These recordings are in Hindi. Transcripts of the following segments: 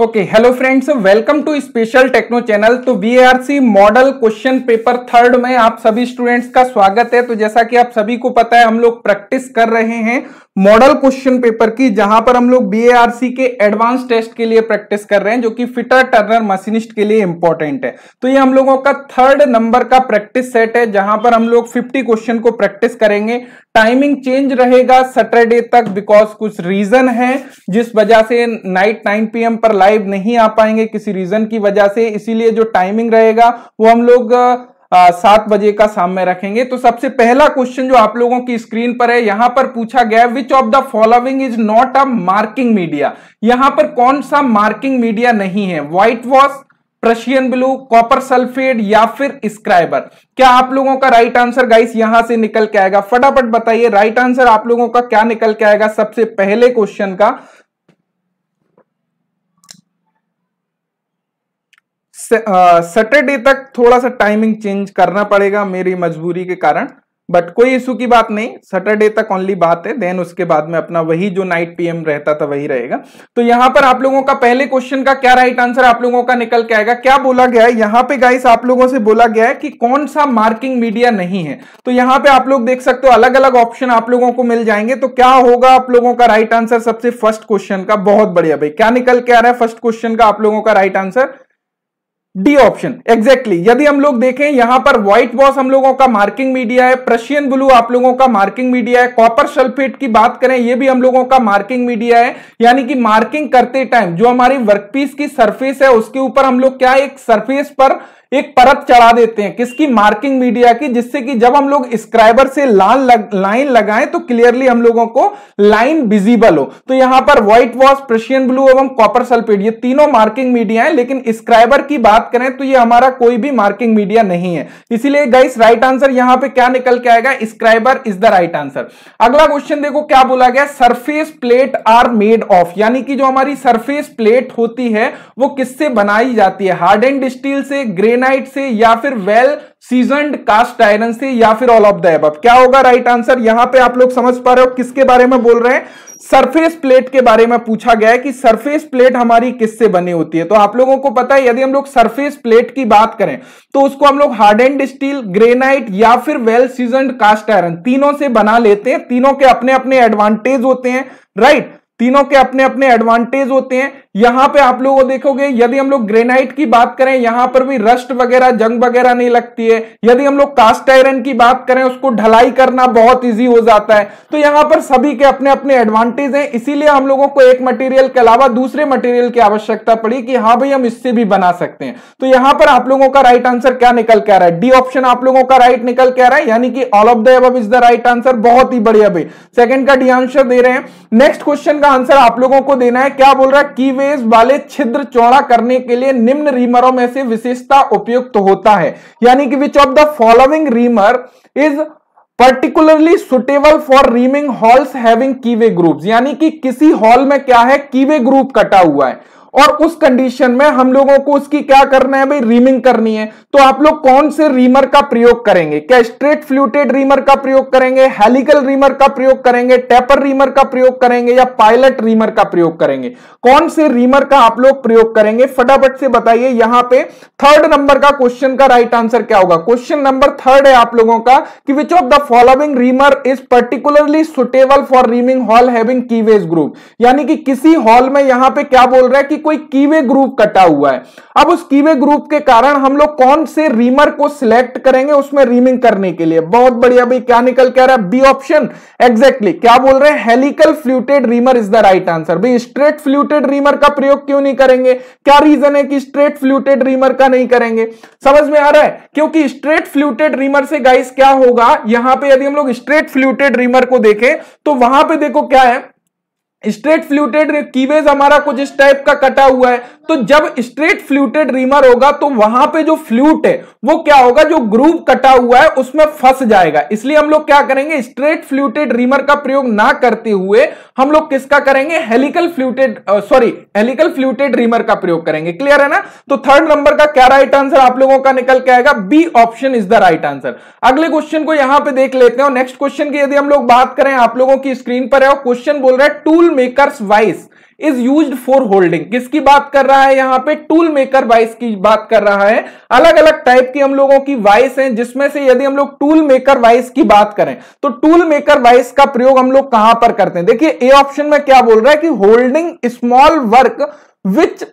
Okay hello friends welcome to special techno channel तो VRC model question paper third में आप सभी स्टूडेंट्स का स्वागत है तो जैसा कि आप सभी को पता है हम लोग प्रैक्टिस कर रहे हैं मॉडल क्वेश्चन पेपर की जहां पर हम लोग बी के एडवांस टेस्ट के लिए प्रैक्टिस कर रहे हैं जो कि फिटर टर्नर मशीनिस्ट के लिए इंपॉर्टेंट है तो ये हम लोगों का थर्ड नंबर का प्रैक्टिस सेट है जहां पर हम लोग 50 क्वेश्चन को प्रैक्टिस करेंगे टाइमिंग चेंज रहेगा सैटरडे तक बिकॉज कुछ रीजन है जिस वजह से नाइट नाइन पीएम पर लाइव नहीं आ पाएंगे किसी रीजन की वजह से इसीलिए जो टाइमिंग रहेगा वो हम लोग सात बजे का सामने रखेंगे तो सबसे पहला क्वेश्चन जो आप लोगों की स्क्रीन पर है यहां पर पूछा गया which of the following is not a marking media यहां पर कौन सा मार्किंग मीडिया नहीं है white wash Prussian blue copper sulphate या फिर स्क्राइबर क्या आप लोगों का राइट आंसर गाइस यहां से निकल के आएगा फटाफट बताइए राइट आंसर आप लोगों का क्या निकल के आएगा सबसे पहले क्वेश्चन का सैटरडे तक थोड़ा सा टाइमिंग चेंज करना पड़ेगा मेरी मजबूरी के कारण बट कोई इशू की बात नहीं सैटरडे तक ओनली बात है देन उसके बाद में अपना वही जो नाइट पीएम रहता था वही रहेगा तो यहां पर आप लोगों का पहले क्वेश्चन का क्या राइट आंसर आप लोगों का निकल के आएगा क्या बोला गया है यहां पे गाइस आप लोगों से बोला गया है कि कौन सा मार्किंग मीडिया नहीं है तो यहां पे आप लोग देख सकते हो अलग अलग ऑप्शन आप लोगों को मिल जाएंगे तो क्या होगा आप लोगों का राइट आंसर सबसे फर्स्ट क्वेश्चन का बहुत बढ़िया भाई क्या निकल के आ रहा है फर्स्ट क्वेश्चन का आप लोगों का right answer D option exactly यदि हम लोग देखें यहां पर व्हाइट वॉश हम लोगों का मार्किंग मीडिया है प्रशियन ब्लू आप लोगों का मार्किंग मीडिया है कॉपर सल्फेट की बात करें यह भी हम लोगों का मार्किंग मीडिया है यानी कि मार्किंग करते टाइम जो हमारी वर्कपीस की सरफेस है उसके ऊपर हम लोग क्या एक सरफेस पर एक परत चढ़ा देते हैं किसकी मार्किंग मीडिया की जिससे कि जब हम लोग स्क्राइबर से लाल लग, लाइन लगाएं तो क्लियरली हम लोगों को लाइन विजिबल हो तो यहां पर व्हाइट वॉश प्रशियन ब्लू एवं कॉपर सल्फेट ये तीनों मार्किंग मीडिया है लेकिन स्क्राइबर की बात करें तो ये हमारा कोई भी मार्किंग मीडिया नहीं है इसीलिए गाइस राइट आंसर यहां पे क्या निकल के आएगा scriber is the right answer अगला क्वेश्चन देखो क्या बोला गया surface plate are made of यानी कि जो हमारी सरफेस प्लेट होती है वो किससे बनाई जाती है हार्ड एंड स्टील से ग्रेन ग्रेनाइट से या फिर वेल सीजनड कास्ट आयरन से या फिर ऑल ऑफ द एब क्या होगा राइट right आंसर यहां पे आप लोग समझ पा रहे हो किसके बारे में बोल रहे हैं सरफेस प्लेट के बारे में पूछा गया है कि सरफेस प्लेट हमारी किससे बनी होती है तो आप लोगों को पता है यदि हम लोग सरफेस प्लेट की बात करें तो उसको हम लोग हार्ड एंड स्टील ग्रेनाइट या फिर वेल सीजनड कास्ट आयरन तीनों से बना लेते हैं तीनों के अपने अपने एडवांटेज होते हैं राइट right? तीनों के अपने अपने एडवांटेज होते हैं यहां पे आप को देखोगे यदि हम लोग ग्रेनाइट की बात करें यहां पर भी रस्ट वगैरह जंग वगैरह नहीं लगती है यदि हम लोग कास्ट आयरन की बात करें उसको ढलाई करना बहुत ईजी हो जाता है तो यहां पर सभी के अपने अपने एडवांटेज हैं इसीलिए हम लोगों को एक मटेरियल के अलावा दूसरे मटेरियल की आवश्यकता पड़ी कि हाँ भाई हम इससे भी बना सकते हैं तो यहां पर आप लोगों का राइट आंसर क्या निकल के आ रहा है डी ऑप्शन आप लोगों का राइट निकल के आ रहा है यानी कि all of the is the right answer बहुत ही बढ़िया भाई सेकंड का डी आंसर दे रहे हैं नेक्स्ट क्वेश्चन का आंसर आप लोगों को देना है क्या बोल रहा है कीवेज वाले छिद्र चौड़ा करने के लिए निम्न रीमरों में से विशेषता उपयुक्त तो होता है यानी कि which of the following reamer is particularly suitable for reaming holes having keyway grooves यानी कि किसी हॉल में क्या है कीवे ग्रुप कटा हुआ है और उस कंडीशन में हम लोगों को उसकी क्या करना है भाई रीमिंग करनी है तो आप लोग कौन से रीमर का प्रयोग करेंगे क्या स्ट्रेट फ्लूटेड रीमर का प्रयोग करेंगे हेलिकल रीमर का प्रयोग करेंगे टेपर रीमर का प्रयोग करेंगे या पायलट रीमर का प्रयोग करेंगे कौन से रीमर का आप लोग प्रयोग करेंगे फटाफट से बताइए यहां पे थर्ड नंबर का क्वेश्चन का राइट आंसर क्या होगा क्वेश्चन नंबर थर्ड है आप लोगों का कि which of the following reamer is particularly suitable for reaming hole having key groove यानी कि किसी हॉल में यहां पर क्या बोल रहा है कि कोई कीवे ग्रुप कटा हुआ है अब उस कीवे ग्रुप के कारण हम लोग कौन से रीमर को सिलेक्ट करेंगे उसमें रीमिंग करने के लिए बहुत बढ़िया भाई क्या निकल के आ रहा है बी ऑप्शन एग्जैक्टली क्या बोल रहे हैं helical fluted reamer is the right answer भाई स्ट्रेट फ्लूटेड रीमर का प्रयोग क्यों नहीं करेंगे क्या रीजन है कि स्ट्रेट फ्लूटेड रीमर का नहीं करेंगे समझ में आ रहा है क्योंकि स्ट्रेट फ्लूटेड रीमर से गाइस क्या होगा यहां पे यदि हम लोग स्ट्रेट फ्लूटेड रीमर को देखें तो वहां पे देखो क्या है स्ट्रेट फ्लूटेड कीवेज हमारा कुछ इस टाइप का कटा हुआ है तो जब स्ट्रेट फ्लूटेड रीमर होगा तो वहां पे जो फ्लूट है वो क्या होगा जो ग्रूव कटा हुआ है उसमें फंस जाएगा इसलिए हम लोग क्या करेंगे स्ट्रेट फ्लूटेड रीमर का प्रयोग ना करते हुए हम लोग किसका करेंगे helical fluted sorry helical fluted reamer का प्रयोग करेंगे क्लियर है ना तो थर्ड नंबर का क्या राइट आंसर आप लोगों का निकल के आएगा B option is the right answer अगले क्वेश्चन को यहां पे देख लेते हैं नेक्स्ट क्वेश्चन की यदि हम लोग बात करें आप लोगों की स्क्रीन पर है और क्वेश्चन बोल रहे हैं tool makers vise is use for holding किसकी बात कर रहा है यहां पे टूल मेकर वाइस की बात कर रहा है अलग अलग टाइप की हम लोगों की वाइस हैं जिसमें से यदि हम लोग टूल मेकर वाइस की बात करें तो टूल मेकर वाइस का प्रयोग हम लोग कहां पर करते हैं देखिए ए ऑप्शन में क्या बोल रहा है कि holding small work which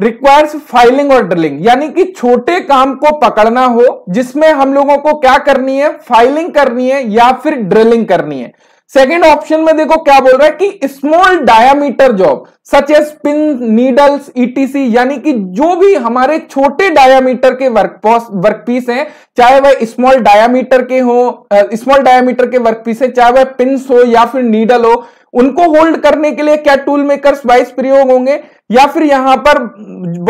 requires filing और ड्रिलिंग यानी कि छोटे काम को पकड़ना हो जिसमें हम लोगों को क्या करनी है फाइलिंग करनी है या फिर ड्रिलिंग करनी है सेकेंड ऑप्शन में देखो क्या बोल रहा है कि small diameter job such as pin needles ETC यानी कि जो भी हमारे छोटे डायामीटर के वर्क वर्कपीस हैं चाहे वह स्मॉल डायामीटर के हो स्मॉल डायामीटर के वर्कपीस है चाहे वह पिन हो या फिर नीडल हो उनको होल्ड करने के लिए क्या टूल मेकर्स वाइस प्रयोग होंगे या फिर यहां पर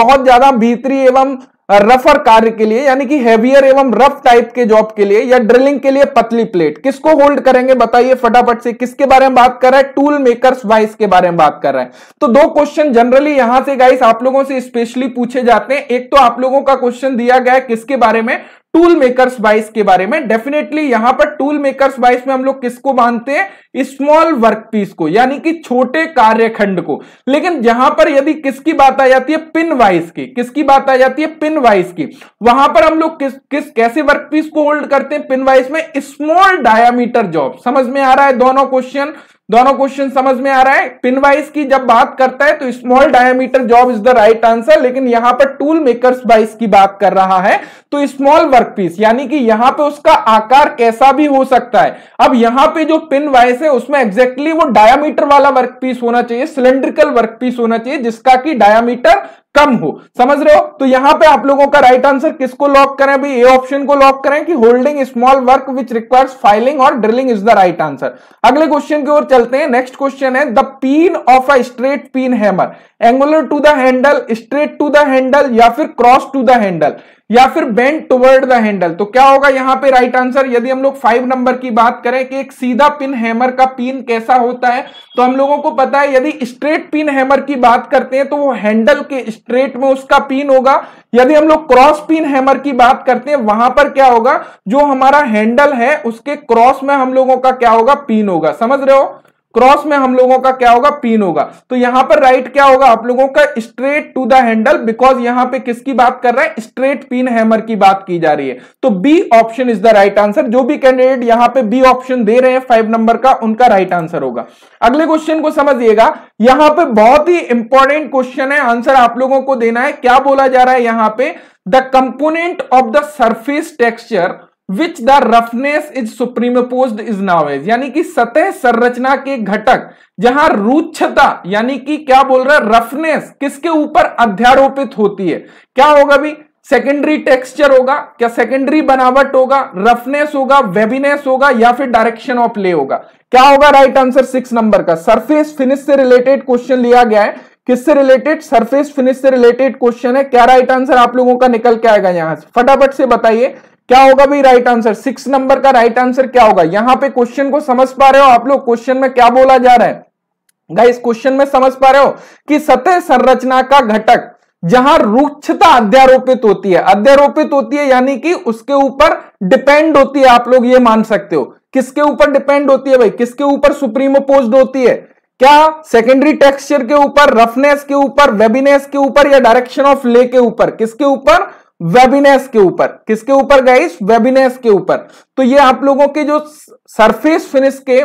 बहुत ज्यादा भीतरी एवं रफर कार्य के लिए यानी कि हेवियर एवं रफ टाइप के जॉब के लिए या ड्रिलिंग के लिए पतली प्लेट किसको होल्ड करेंगे बताइए फटाफट से किसके बारे में बात कर रहा है टूल मेकर्स वाइस के बारे में बात कर रहा है तो दो क्वेश्चन जनरली यहां से गाइस आप लोगों से स्पेशली पूछे जाते हैं एक तो आप लोगों का क्वेश्चन दिया गया है किसके बारे में टूल मेकर्स वाइस के बारे में डेफिनेटली यहां पर टूल मेकर्स वाइस में हम लोग किसको मानते हैं स्मॉल वर्क पीस को यानी कि छोटे कार्यखंड को लेकिन यहां पर यदि किसकी बात आ जाती है पिन वाइस की किसकी बात आ जाती है पिन वाइस की वहां पर हम लोग किस किस कैसे वर्क पीस को होल्ड करते हैं पिन वाइस में स्मॉल डायामीटर जॉब समझ में आ रहा है दोनों क्वेश्चन दोनों क्वेश्चन समझ में आ रहा है पिन वाइज की जब बात करता है तो small diameter job is the right answer लेकिन यहां पर टूल मेकर्स वाइज की बात कर रहा है तो स्मॉल वर्कपीस यानी कि यहां पे उसका आकार कैसा भी हो सकता है अब यहां पे जो पिन वाइज है उसमें एग्जैक्टली exactly वो डायामीटर वाला वर्कपीस होना चाहिए सिलेंड्रिकल वर्कपीस होना चाहिए जिसका कि डायामीटर कम हो समझ रहे हो तो यहां पे आप लोगों का राइट आंसर किसको लॉक करें अभी ए ऑप्शन को लॉक करें कि holding small work which requires filing और drilling is the right answer अगले क्वेश्चन की ओर चलते हैं नेक्स्ट क्वेश्चन है the peen of a straight peen hammer angular to the handle straight to the handle या फिर क्रॉस टू द हैंडल या फिर बेंड टुवर्ड द हैंडल तो क्या होगा यहां पे राइट आंसर यदि हम लोग फाइव नंबर की बात करें कि एक सीधा पिन हैमर का पिन कैसा होता है तो हम लोगों को पता है यदि स्ट्रेट पिन हैमर की बात करते हैं तो वो हैंडल के स्ट्रेट में उसका पिन होगा यदि हम लोग क्रॉस पिन हैमर की बात करते हैं वहां पर क्या होगा जो हमारा हैंडल है उसके क्रॉस में हम लोगों का क्या होगा पिन होगा समझ रहे हो क्रॉस में हम लोगों का क्या होगा पिन होगा तो यहां पर राइट क्या होगा आप लोगों का straight to the handle because यहां पे किसकी बात कर रहा है स्ट्रेट पिन हैमर की बात की जा रही है तो B option is the right answer जो भी कैंडिडेट यहां पे बी ऑप्शन दे रहे हैं फाइव नंबर का उनका राइट right आंसर होगा अगले क्वेश्चन को समझिएगा यहां पर बहुत ही इंपॉर्टेंट क्वेश्चन है आंसर आप लोगों को देना है क्या बोला जा रहा है यहां पर the component of the surface texture which the roughness is superimposed is नावेज यानी कि सतह संरचना के घटक जहां रूक्षता यानी कि क्या बोल रहा है रफनेस किसके ऊपर अध्यारोपित होती है क्या होगा भी सेकेंडरी टेक्सचर होगा क्या सेकेंडरी बनावट होगा रफनेस होगा वेबिनेस होगा या फिर डायरेक्शन ऑफ ले होगा क्या होगा राइट आंसर सिक्स नंबर का सरफेस फिनिश से रिलेटेड क्वेश्चन लिया गया है किससे रिलेटेड सरफेस फिनिश से रिलेटेड क्वेश्चन है क्या राइट आंसर आप लोगों का निकल के आएगा यहां से फटाफट से बताइए क्या होगा भाई राइट आंसर सिक्स नंबर का राइट आंसर क्या होगा यहां पे क्वेश्चन को समझ पा रहे हो आप लोग क्वेश्चन में क्या बोला जा रहा है गाइस क्वेश्चन में समझ पा रहे हो कि सतह संरचना का घटक जहां रुक्षता अध्यारोपित होती है अध्यारोपित होती है यानी कि उसके ऊपर डिपेंड होती है आप लोग ये मान सकते हो किसके ऊपर डिपेंड होती है भाई किसके ऊपर सुप्रीमो पोस्ट होती है क्या सेकेंडरी टेक्सचर के ऊपर रफनेस के ऊपर वेबिनेस के ऊपर या डायरेक्शन ऑफ ले के ऊपर किसके ऊपर वेबिनेस के ऊपर किसके ऊपर गाइस वेबिनेस के ऊपर तो ये आप लोगों के जो सरफेस फिनिश के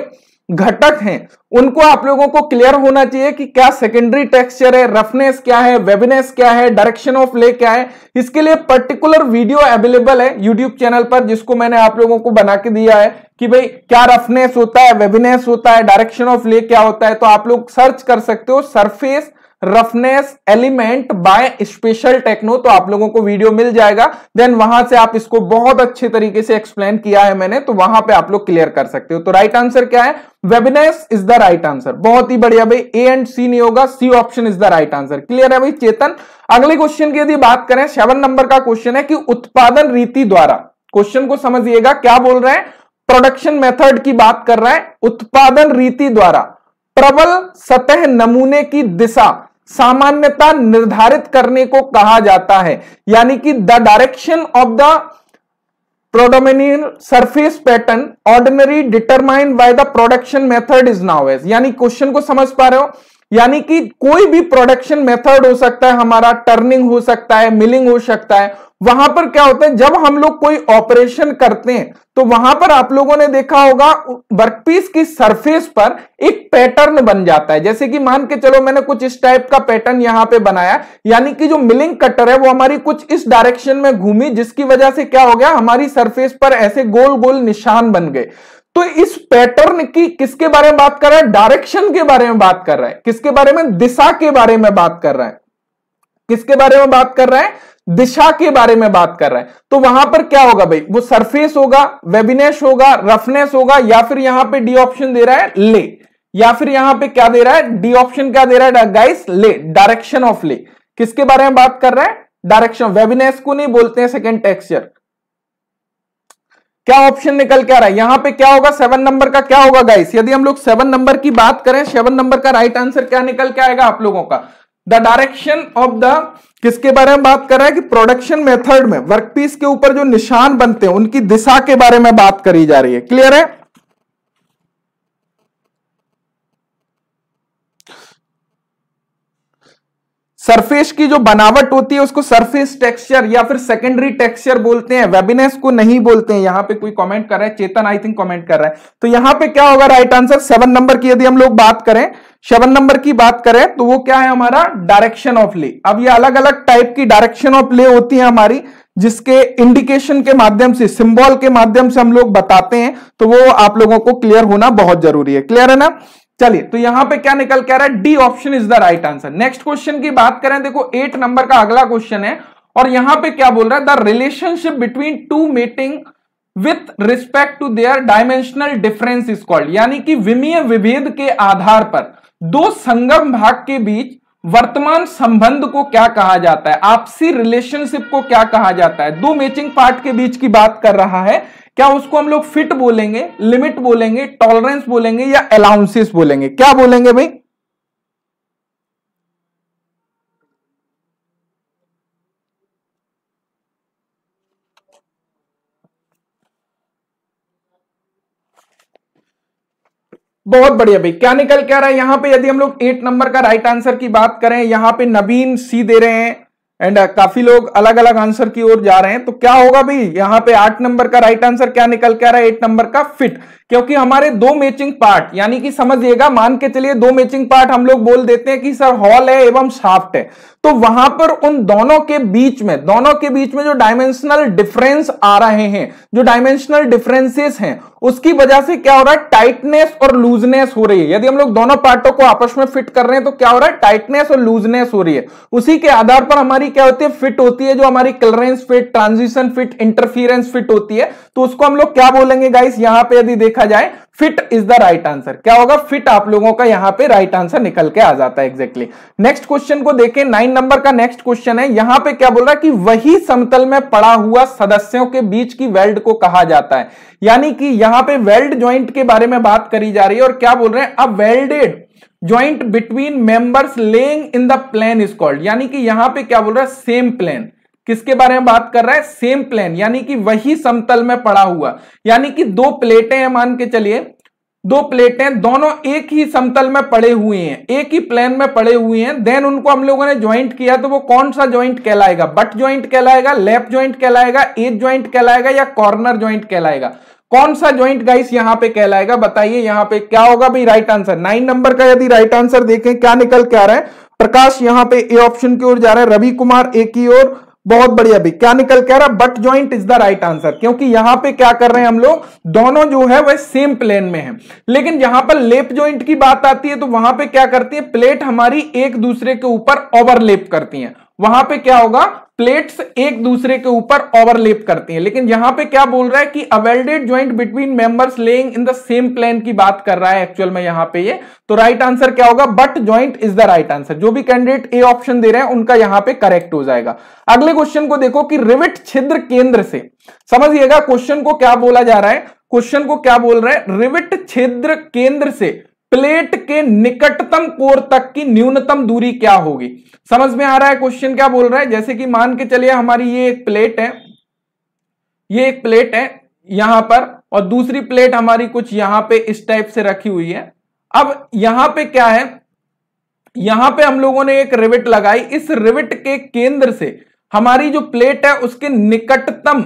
घटक हैं उनको आप लोगों को क्लियर होना चाहिए कि क्या सेकेंडरी टेक्सचर है रफनेस क्या है वेबिनेस क्या है डायरेक्शन ऑफ ले क्या है इसके लिए पर्टिकुलर वीडियो अवेलेबल है यूट्यूब चैनल पर जिसको मैंने आप लोगों को बना के दिया है कि भाई क्या रफनेस होता है वेबिनेस होता है डायरेक्शन ऑफ ले क्या होता है तो आप लोग सर्च कर सकते हो surface roughness element by special techno तो आप लोगों को वीडियो मिल जाएगा देन वहां से आप इसको बहुत अच्छे तरीके से एक्सप्लेन किया है मैंने तो वहां पे आप लोग क्लियर कर सकते हो तो राइट आंसर क्या है waviness is the right answer बहुत ही बढ़िया भाई ए एंड सी नहीं होगा C option is the right answer clear है भाई चेतन अगले क्वेश्चन की यदि बात करें सेवन नंबर का क्वेश्चन है कि उत्पादन रीति द्वारा क्वेश्चन को समझिएगा क्या बोल रहे हैं प्रोडक्शन मेथड की बात कर रहे हैं उत्पादन रीति द्वारा प्रबल सतह नमूने की दिशा सामान्यता निर्धारित करने को कहा जाता है यानी कि the direction of the predominant surface pattern ordinary determined by the production method is known as यानी क्वेश्चन को समझ पा रहे हो यानी कि कोई भी प्रोडक्शन मेथड हो सकता है हमारा टर्निंग हो सकता है मिलिंग हो सकता है वहां पर क्या होता है जब हम लोग कोई ऑपरेशन करते हैं तो वहां पर आप लोगों ने देखा होगा वर्कपीस की सरफेस पर एक पैटर्न बन जाता है जैसे कि मान के चलो मैंने कुछ इस टाइप का पैटर्न यहां पे बनाया यानी कि जो मिलिंग कटर है वो हमारी कुछ इस डायरेक्शन में घूमी जिसकी वजह से क्या हो गया हमारी सरफेस पर ऐसे गोल गोल निशान बन गए तो इस पैटर्न की किसके बारे में बात कर रहा है डायरेक्शन के बारे में बात कर रहा है किसके बारे में दिशा के बारे में बात कर रहा है किसके बारे में बात कर रहा है दिशा के बारे में बात कर रहा है तो वहां पर क्या होगा भाई वो सरफेस होगा वेबिनेस होगा रफनेस होगा या फिर यहां पे डी ऑप्शन दे रहा है ले या फिर यहां पे क्या दे रहा है डी ऑप्शन क्या दे रहा है गाइस ले डायरेक्शन ऑफ ले किसके बारे में बात कर रहा है डायरेक्शन वेबिनेस को नहीं बोलते हैं सेकेंड टेक्सचर क्या ऑप्शन निकल के आ रहा है यहां पे क्या होगा सेवन नंबर का क्या होगा गाइस यदि हम लोग सेवन नंबर की बात करें सेवन नंबर का राइट आंसर क्या निकल के आएगा आप लोगों का द डायरेक्शन ऑफ द किसके बारे में बात कर रहा है कि प्रोडक्शन मेथड में वर्कपीस के ऊपर जो निशान बनते हैं उनकी दिशा के बारे में बात करी जा रही है क्लियर है सरफेस की जो बनावट होती है उसको सरफेस टेक्सचर या फिर सेकेंडरी टेक्सचर बोलते हैं वेबिनेस को नहीं बोलते हैं यहां पे कोई कमेंट कर रहा है चेतन आई थिंक कमेंट कर रहा है तो यहां पे क्या होगा राइट आंसर सेवन नंबर की यदि हम लोग बात करें सेवन नंबर की बात करें तो वो क्या है हमारा डायरेक्शन ऑफ ले अब ये अलग अलग टाइप की डायरेक्शन ऑफ ले होती है हमारी जिसके इंडिकेशन के माध्यम से सिंबल के माध्यम से हम लोग बताते हैं तो वो आप लोगों को क्लियर होना बहुत जरूरी है क्लियर है ना चलिए तो यहां पे क्या निकल के आ रहा है D option is the right answer next question की बात करें देखो एट नंबर का अगला क्वेश्चन है और यहां पे क्या बोल रहा है the relationship between two mating with respect to their dimensional difference is called यानी कि विमीय विभेद के आधार पर दो संगम भाग के बीच वर्तमान संबंध को क्या कहा जाता है आपसी रिलेशनशिप को क्या कहा जाता है दो मैचिंग पार्ट के बीच की बात कर रहा है क्या उसको हम लोग फिट बोलेंगे लिमिट बोलेंगे टॉलरेंस बोलेंगे या अलाउंसेस बोलेंगे क्या बोलेंगे भाई बहुत बढ़िया भाई क्या निकल क्या रहा है यहां पे यदि हम लोग एट नंबर का राइट आंसर की बात करें यहां पे नबीन सी दे रहे हैं एंड uh, काफी लोग अलग अलग आंसर की ओर जा रहे हैं तो क्या होगा भाई यहाँ पे आठ नंबर का राइट आंसर क्या निकल के आ रहा है एट नंबर का फिट क्योंकि हमारे दो मैचिंग पार्ट यानी कि समझिएगा मान के चलिए दो मैचिंग पार्ट हम लोग बोल देते हैं कि सर हॉल है एवं शाफ्ट है तो वहां पर उन दोनों के बीच में दोनों के बीच में जो डायमेंशनल डिफरेंस आ रहे हैं जो डायमेंशनल डिफरेंसेस हैं उसकी वजह से क्या हो रहा है टाइटनेस और लूजनेस हो रही है यदि हम लोग दोनों पार्टों को आपस में फिट कर रहे हैं तो क्या हो रहा है टाइटनेस और लूजनेस हो रही है उसी के आधार पर हमारी क्या होती है फिट होती है जो हमारी clearance fit transition fit interference fit होती है तो उसको हम लोग क्या बोलेंगे गाइस यहां पर यदि देखा जाए fit is the right answer क्या होगा फिट आप लोगों का यहां पे राइट right आंसर निकल के आ जाता है एग्जैक्टली नेक्स्ट क्वेश्चन को देखें नाइन नंबर का नेक्स्ट क्वेश्चन है यहां पे क्या बोल रहा है कि वही समतल में पड़ा हुआ सदस्यों के बीच की वेल्ड को कहा जाता है यानी कि यहां पे वेल्ड ज्वाइंट के बारे में बात करी जा रही है और क्या बोल रहे हैं अब welded joint between members lying in the plane is called यानी कि यहां पे क्या बोल रहा है सेम प्लेन किसके बारे में बात कर रहा है सेम प्लेन यानी कि वही समतल में पड़ा हुआ यानी कि दो प्लेटें हैं मान के चलिए दो प्लेटें दोनों एक ही समतल में पड़े हुए हैं एक ही प्लेन में पड़े हुए हैं देन उनको हम लोगों ने ज्वाइंट किया तो वो कौन सा ज्वाइंट कहलाएगा बट ज्वाइंट कहलाएगा लेफ्ट ज्वाइंट कहलाएगा एज ज्वाइंट कहलाएगा या कॉर्नर ज्वाइंट कहलाएगा कौन सा ज्वाइंट गाइस यहां पे कहलाएगा बताइए यहां पे क्या होगा भाई राइट आंसर नाइन नंबर का यदि राइट आंसर देखें क्या निकल के आ रहा है प्रकाश यहां पे ए ऑप्शन की ओर जा रहा है रवि कुमार ए की ओर बहुत बढ़िया भी क्या निकल कह रहा butt joint is the right answer क्योंकि यहां पे क्या कर रहे हैं हम लोग दोनों जो है वह सेम प्लेन में है लेकिन यहां पर लेप ज्वाइंट की बात आती है तो वहां पे क्या करती है प्लेट हमारी एक दूसरे के ऊपर ओवरलेप करती है वहां पे क्या होगा प्लेट्स एक दूसरे के ऊपर ओवरलेप करती हैं लेकिन यहां पे क्या बोल रहा है कि a welded joint between members lying in the same plane की बात कर रहा है एक्चुअल में यहां पे ये तो राइट आंसर क्या होगा butt joint is the right answer जो भी कैंडिडेट ए ऑप्शन दे रहे हैं उनका यहां पे करेक्ट हो जाएगा अगले क्वेश्चन को देखो कि रिविट छिद्र केंद्र से समझिएगा क्वेश्चन को क्या बोला जा रहा है क्वेश्चन को क्या बोल रहा है रिविट छिद्र केंद्र से प्लेट के निकटतम कोर तक की न्यूनतम दूरी क्या होगी समझ में आ रहा है क्वेश्चन क्या बोल रहा है जैसे कि मान के चलिए हमारी ये एक प्लेट है ये एक प्लेट है यहां पर और दूसरी प्लेट हमारी कुछ यहां पे इस टाइप से रखी हुई है अब यहां पे क्या है यहां पे हम लोगों ने एक रिविट लगाई इस रिविट के केंद्र से हमारी जो प्लेट है उसके निकटतम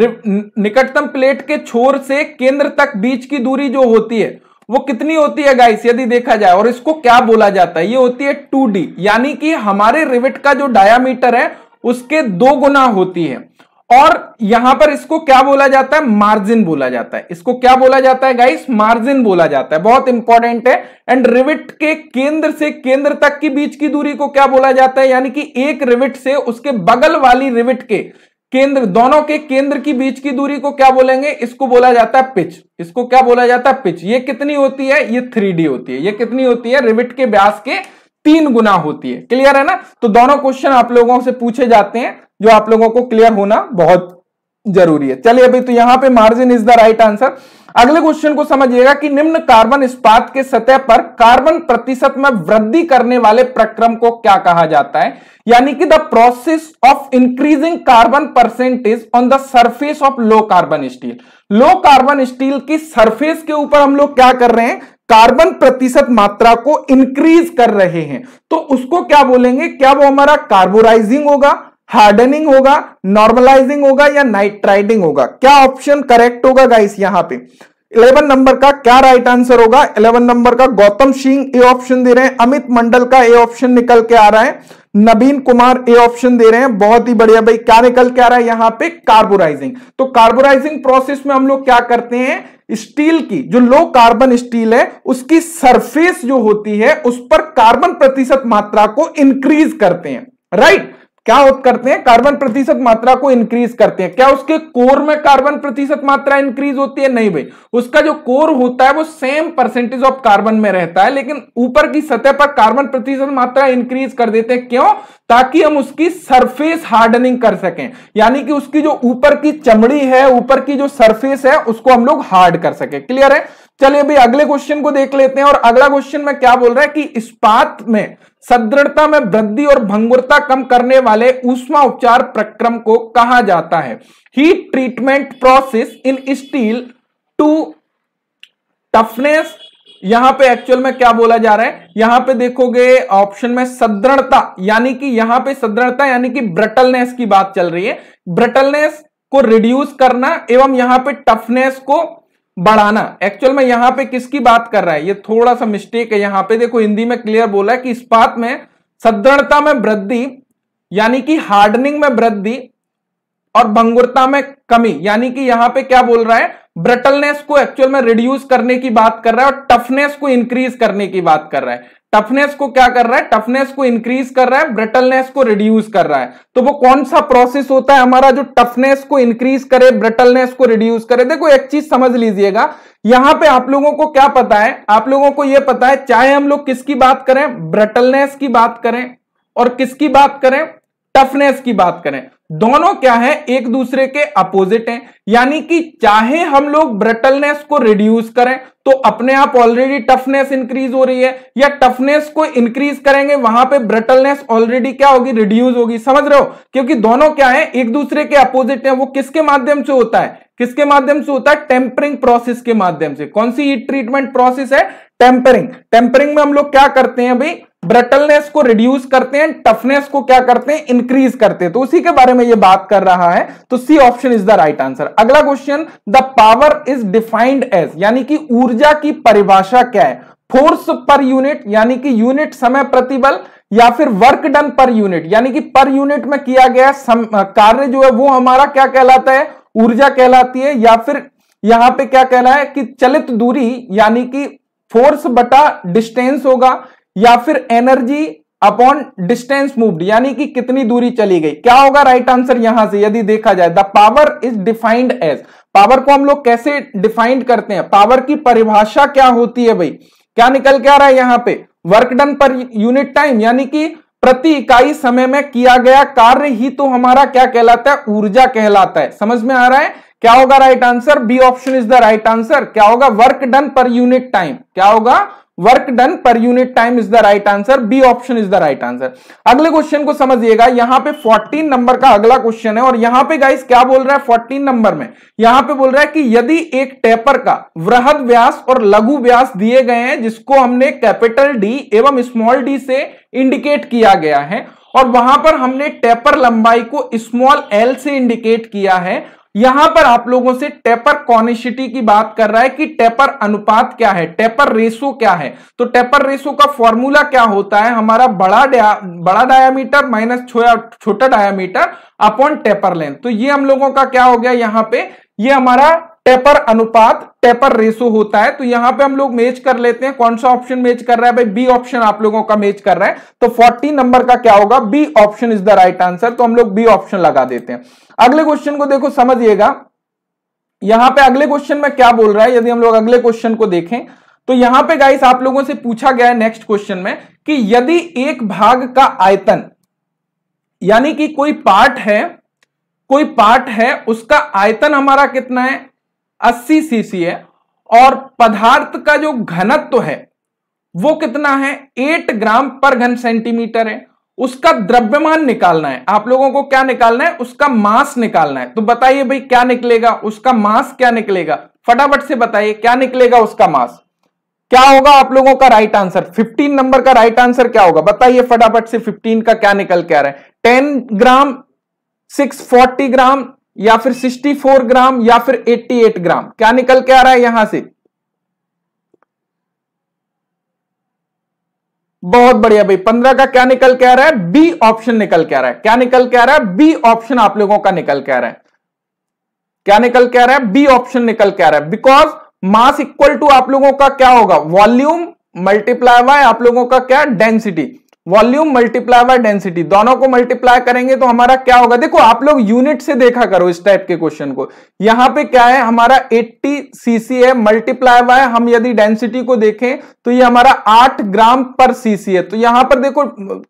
निकटतम प्लेट के छोर से केंद्र तक बीच की दूरी जो होती है वो कितनी होती है गाइस यदि देखा जाए और इसको क्या बोला जाता है ये होती है टू यानी कि हमारे रिविट का जो डायामीटर है उसके दो गुना होती है और यहां पर इसको क्या बोला जाता है मार्जिन बोला जाता है इसको क्या बोला जाता है गाइस मार्जिन बोला जाता है बहुत इंपॉर्टेंट है एंड रिविट के केंद्र से केंद्र तक की बीच की दूरी को क्या बोला जाता है यानी कि एक रिविट से उसके बगल वाली रिविट के केंद्र दोनों के केंद्र की बीच की दूरी को क्या बोलेंगे इसको बोला जाता है पिच इसको क्या बोला जाता है पिच ये कितनी होती है ये थ्री होती है ये कितनी होती है रिविट के ब्यास के तीन गुना होती है क्लियर है ना तो दोनों क्वेश्चन आप लोगों से पूछे जाते हैं जो आप लोगों को क्लियर होना बहुत जरूरी है चलिए अभी तो यहां पे margin is the right answer अगले क्वेश्चन को समझिएगा कि निम्न कार्बन इस्पात के सतह पर कार्बन प्रतिशत में वृद्धि करने वाले प्रक्रम को क्या कहा जाता है यानी कि the process of increasing carbon percentage on the surface of low carbon steel low carbon steel की सरफेस के ऊपर हम लोग क्या कर रहे हैं कार्बन प्रतिशत मात्रा को इंक्रीज कर रहे हैं तो उसको क्या बोलेंगे क्या वो हमारा कार्बोराइजिंग होगा हार्डनिंग होगा नॉर्मलाइजिंग होगा या नाइट्राइडिंग होगा क्या ऑप्शन करेक्ट होगा गाइस यहां पे 11 नंबर का क्या राइट आंसर होगा 11 नंबर का गौतम सिंह ए ऑप्शन दे रहे हैं अमित मंडल का ए ऑप्शन निकल के आ रहा है नवीन कुमार ए ऑप्शन दे रहे हैं बहुत ही बढ़िया भाई क्या निकल के आ रहा है यहां पे कार्बोराइजिंग तो कार्बोराइजिंग प्रोसेस में हम लोग क्या करते हैं स्टील की जो लो कार्बन स्टील है उसकी सरफेस जो होती है उस पर कार्बन प्रतिशत मात्रा को इंक्रीज करते हैं राइट right? क्या करते हैं कार्बन प्रतिशत मात्रा को इंक्रीज करते हैं क्या उसके कोर में कार्बन प्रतिशत मात्रा इंक्रीज होती है नहीं भाई उसका जो कोर होता है वो सेम परसेंटेज ऑफ कार्बन में रहता है लेकिन ऊपर की सतह पर कार्बन प्रतिशत मात्रा इंक्रीज कर देते हैं क्यों ताकि हम उसकी सरफेस हार्डनिंग कर सकें यानी कि उसकी जो ऊपर की चमड़ी है ऊपर की जो सरफेस है उसको हम लोग हार्ड कर सके क्लियर है चलिए भाई अगले क्वेश्चन को देख लेते हैं और अगला क्वेश्चन में क्या बोल रहा है कि इस्पात में सदृढ़ता में वृद्धि और भंगुरता कम करने वाले ऊष्मा उपचार प्रक्रम को कहा जाता है heat treatment process in steel to toughness यहां पे एक्चुअल में क्या बोला जा रहा है यहां पे देखोगे ऑप्शन में सदृढ़ता यानी कि यहां पे सदृढ़ता यानी कि ब्रटलनेस की बात चल रही है ब्रटलनेस को रिड्यूस करना एवं यहां पे टफनेस को बढ़ाना एक्चुअल में यहां पे किसकी बात कर रहा है ये थोड़ा सा मिस्टेक है यहां पे देखो हिंदी में क्लियर बोला है कि इस्पात में सदृढ़ता में वृद्धि यानी कि हार्डनिंग में वृद्धि और भंगुरता में कमी यानी कि यहां पे क्या बोल रहा है ब्रटलनेस को एक्चुअल में रिड्यूस करने की बात कर रहा है और टफनेस को इंक्रीज करने की बात कर रहा है टफनेस को क्या कर रहा है टफनेस को इंक्रीज कर रहा है ब्रिटलनेस को रिड्यूस कर रहा है तो वो कौन सा प्रोसेस होता है हमारा जो टफनेस को इंक्रीज करे ब्रिटलनेस को रिड्यूस करे देखो एक चीज समझ लीजिएगा यहां पे आप लोगों को क्या पता है आप लोगों को यह पता है चाहे हम लोग किसकी बात करें ब्रिटलनेस की बात करें और किसकी बात करें टफनेस की बात करें दोनों क्या है एक दूसरे के अपोजिट हैं यानी कि चाहे हम लोग ब्रटलनेस को रिड्यूस करें तो अपने आप ऑलरेडी टफनेस इंक्रीज हो रही है या टफनेस को इंक्रीज करेंगे वहां पे ब्रटलनेस ऑलरेडी क्या होगी रिड्यूस होगी समझ रहे हो क्योंकि दोनों क्या है एक दूसरे के अपोजिट हैं वो किसके माध्यम से होता है किसके माध्यम से होता है टेम्परिंग प्रोसेस के माध्यम से कौन सी ट्रीटमेंट प्रोसेस है टेम्परिंग टेम्परिंग में हम लोग क्या करते हैं भाई ब्रटलनेस को रिड्यूस करते हैं टफनेस को क्या करते हैं इंक्रीज करते हैं तो उसी के बारे में ये बात कर रहा है तो C option is the right answer अगला question the power is defined as यानी कि ऊर्जा की परिभाषा क्या है फोर्स पर यूनिट यानी कि यूनिट समय प्रतिबल या फिर वर्क डन पर यूनिट यानी कि पर यूनिट में किया गया कार्य जो है वो हमारा क्या कहलाता है ऊर्जा कहलाती है या फिर यहां पे क्या कहना है कि चलित दूरी यानी कि फोर्स बटा डिस्टेंस होगा या फिर एनर्जी अपॉन डिस्टेंस मूव्ड यानी कि कितनी दूरी चली गई क्या होगा राइट आंसर यहां से यदि देखा जाए the power is defined as power को हम लोग कैसे डिफाइंड करते हैं पावर की परिभाषा क्या होती है भाई क्या निकल के आ रहा है यहां पे work done per unit time यानी कि प्रति इकाई समय में किया गया कार्य ही तो हमारा क्या कहलाता है ऊर्जा कहलाता है समझ में आ रहा है क्या होगा right answer B option is the right answer क्या होगा work done per unit time क्या होगा work done per unit time is the right answer B option is the right answer अगले क्वेश्चन को समझिएगा यहां पे 14 नंबर का अगला क्वेश्चन है और यहां पे गाइस क्या बोल रहा है 14 नंबर में यहां पे बोल रहा है कि यदि एक टेपर का वृहद व्यास और लघु व्यास दिए गए हैं जिसको हमने कैपिटल डी एवं स्मॉल डी से इंडिकेट किया गया है और वहां पर हमने टेपर लंबाई को स्मॉल एल से इंडिकेट किया है यहां पर आप लोगों से टेपर कॉनिशिटी की बात कर रहा है कि टेपर अनुपात क्या है टेपर रेशो क्या है तो टेपर रेशो का फॉर्मूला क्या होता है हमारा बड़ा डया, बड़ा डायामीटर माइनस छोटा डायामीटर अपॉन टेपर लेंथ तो ये हम लोगों का क्या हो गया यहां पे ये हमारा टेपर अनुपात टेपर रेशो होता है तो यहां पे हम लोग मेज कर लेते हैं कौन सा ऑप्शन मेज कर रहा है भाई बी ऑप्शन आप लोगों का मेज कर रहा है तो 40 नंबर का क्या होगा B option is the right answer तो हम लोग बी ऑप्शन लगा देते हैं अगले क्वेश्चन को देखो समझिएगा यहां पे अगले क्वेश्चन में क्या बोल रहा है यदि हम लोग अगले क्वेश्चन को देखें तो यहां पे गाइस आप लोगों से पूछा गया है नेक्स्ट क्वेश्चन में कि यदि एक भाग का आयतन यानी कि कोई पार्ट है कोई पार्ट है उसका आयतन हमारा कितना है अस्सी सीसी है और पदार्थ का जो घनत्व तो है वो कितना है एट ग्राम पर घन सेंटीमीटर है उसका द्रव्यमान निकालना है आप लोगों को क्या निकालना है उसका मास निकालना है तो बताइए भाई क्या निकलेगा उसका मास क्या निकलेगा फटाफट से बताइए क्या निकलेगा उसका मास क्या होगा आप लोगों का राइट आंसर 15 नंबर का राइट आंसर क्या होगा बताइए फटाफट से 15 का क्या निकल के आ रहा है 10 ग्राम 640 ग्राम या फिर 64 ग्राम या फिर 88 ग्राम क्या निकल के आ रहा है यहां से बहुत बढ़िया भाई पंद्रह का क्या निकल के आ रहा है बी ऑप्शन निकल के आ रहा है क्या निकल के आ रहा है बी ऑप्शन आप लोगों का निकल के आ रहा है क्या निकल के आ रहा है बी ऑप्शन निकल के आ रहा है बिकॉज मास इक्वल टू आप लोगों का क्या होगा वॉल्यूम मल्टीप्लाई बाय आप लोगों का क्या density volume multiply by density दोनों को मल्टीप्लाई करेंगे तो हमारा क्या होगा देखो आप लोग यूनिट से देखा करो इस टाइप के क्वेश्चन को यहां पे क्या है हमारा 80 सीसी है मल्टीप्लाई बाय हम यदि डेंसिटी को देखें तो ये हमारा 8 ग्राम पर सीसी है तो यहां पर देखो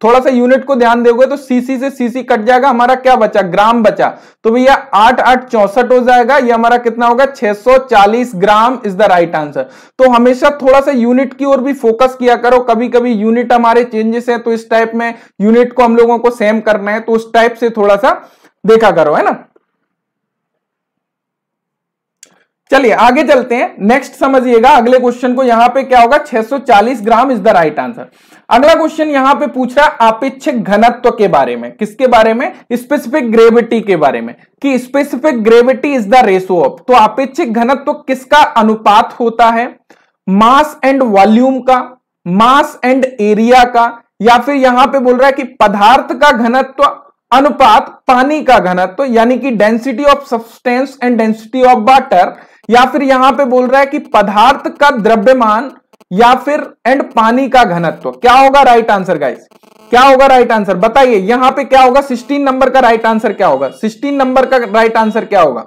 थोड़ा सा यूनिट को ध्यान दोगे तो सीसी से सीसी कट जाएगा हमारा क्या बचा ग्राम बचा तो भैया आठ आठ चौसठ हो जाएगा ये हमारा कितना होगा छह gram is the right answer तो हमेशा थोड़ा सा यूनिट की ओर भी फोकस किया करो कभी कभी यूनिट हमारे चेंजेस है तो इस टाइप में यूनिट को हम लोगों को सेम करना है तो उस टाइप से थोड़ा सा देखा करो है ना चलिए आगे चलते हैं नेक्स्ट समझिएगा अगले क्वेश्चन को यहां पे क्या होगा 640 gram is the right answer अगला क्वेश्चन यहां पे पूछ रहा है आपेक्षिक घनत्व के बारे में किसके बारे में स्पेसिफिक ग्रेविटी के बारे में कि specific gravity is the ratio of तो आपेक्षिक घनत्व किसका अनुपात होता है मास एंड वॉल्यूम का मास एंड एरिया का या फिर यहां पे बोल रहा है कि पदार्थ का घनत्व अनुपात पानी का घनत्व यानी कि density of substance and density of water या फिर यहां पे बोल रहा है कि पदार्थ का द्रव्यमान या फिर एंड पानी का घनत्व क्या होगा राइट आंसर गाइस क्या होगा राइट आंसर बताइए यहां पे क्या होगा सिक्सटीन नंबर का राइट आंसर क्या होगा सिक्सटीन नंबर का राइट आंसर क्या होगा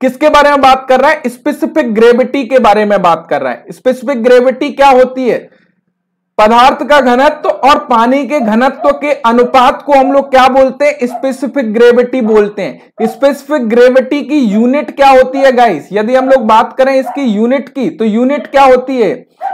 किसके बारे में बात कर रहा है स्पेसिफिक ग्रेविटी के बारे में बात कर रहा है स्पेसिफिक ग्रेविटी क्या होती है पदार्थ का घनत्व और पानी के घनत्व के अनुपात को हम लोग क्या बोलते हैं स्पेसिफिक ग्रेविटी बोलते हैं स्पेसिफिक ग्रेविटी की यूनिट क्या होती है गाइस यदि हम लोग बात करें इसकी यूनिट की तो यूनिट क्या होती है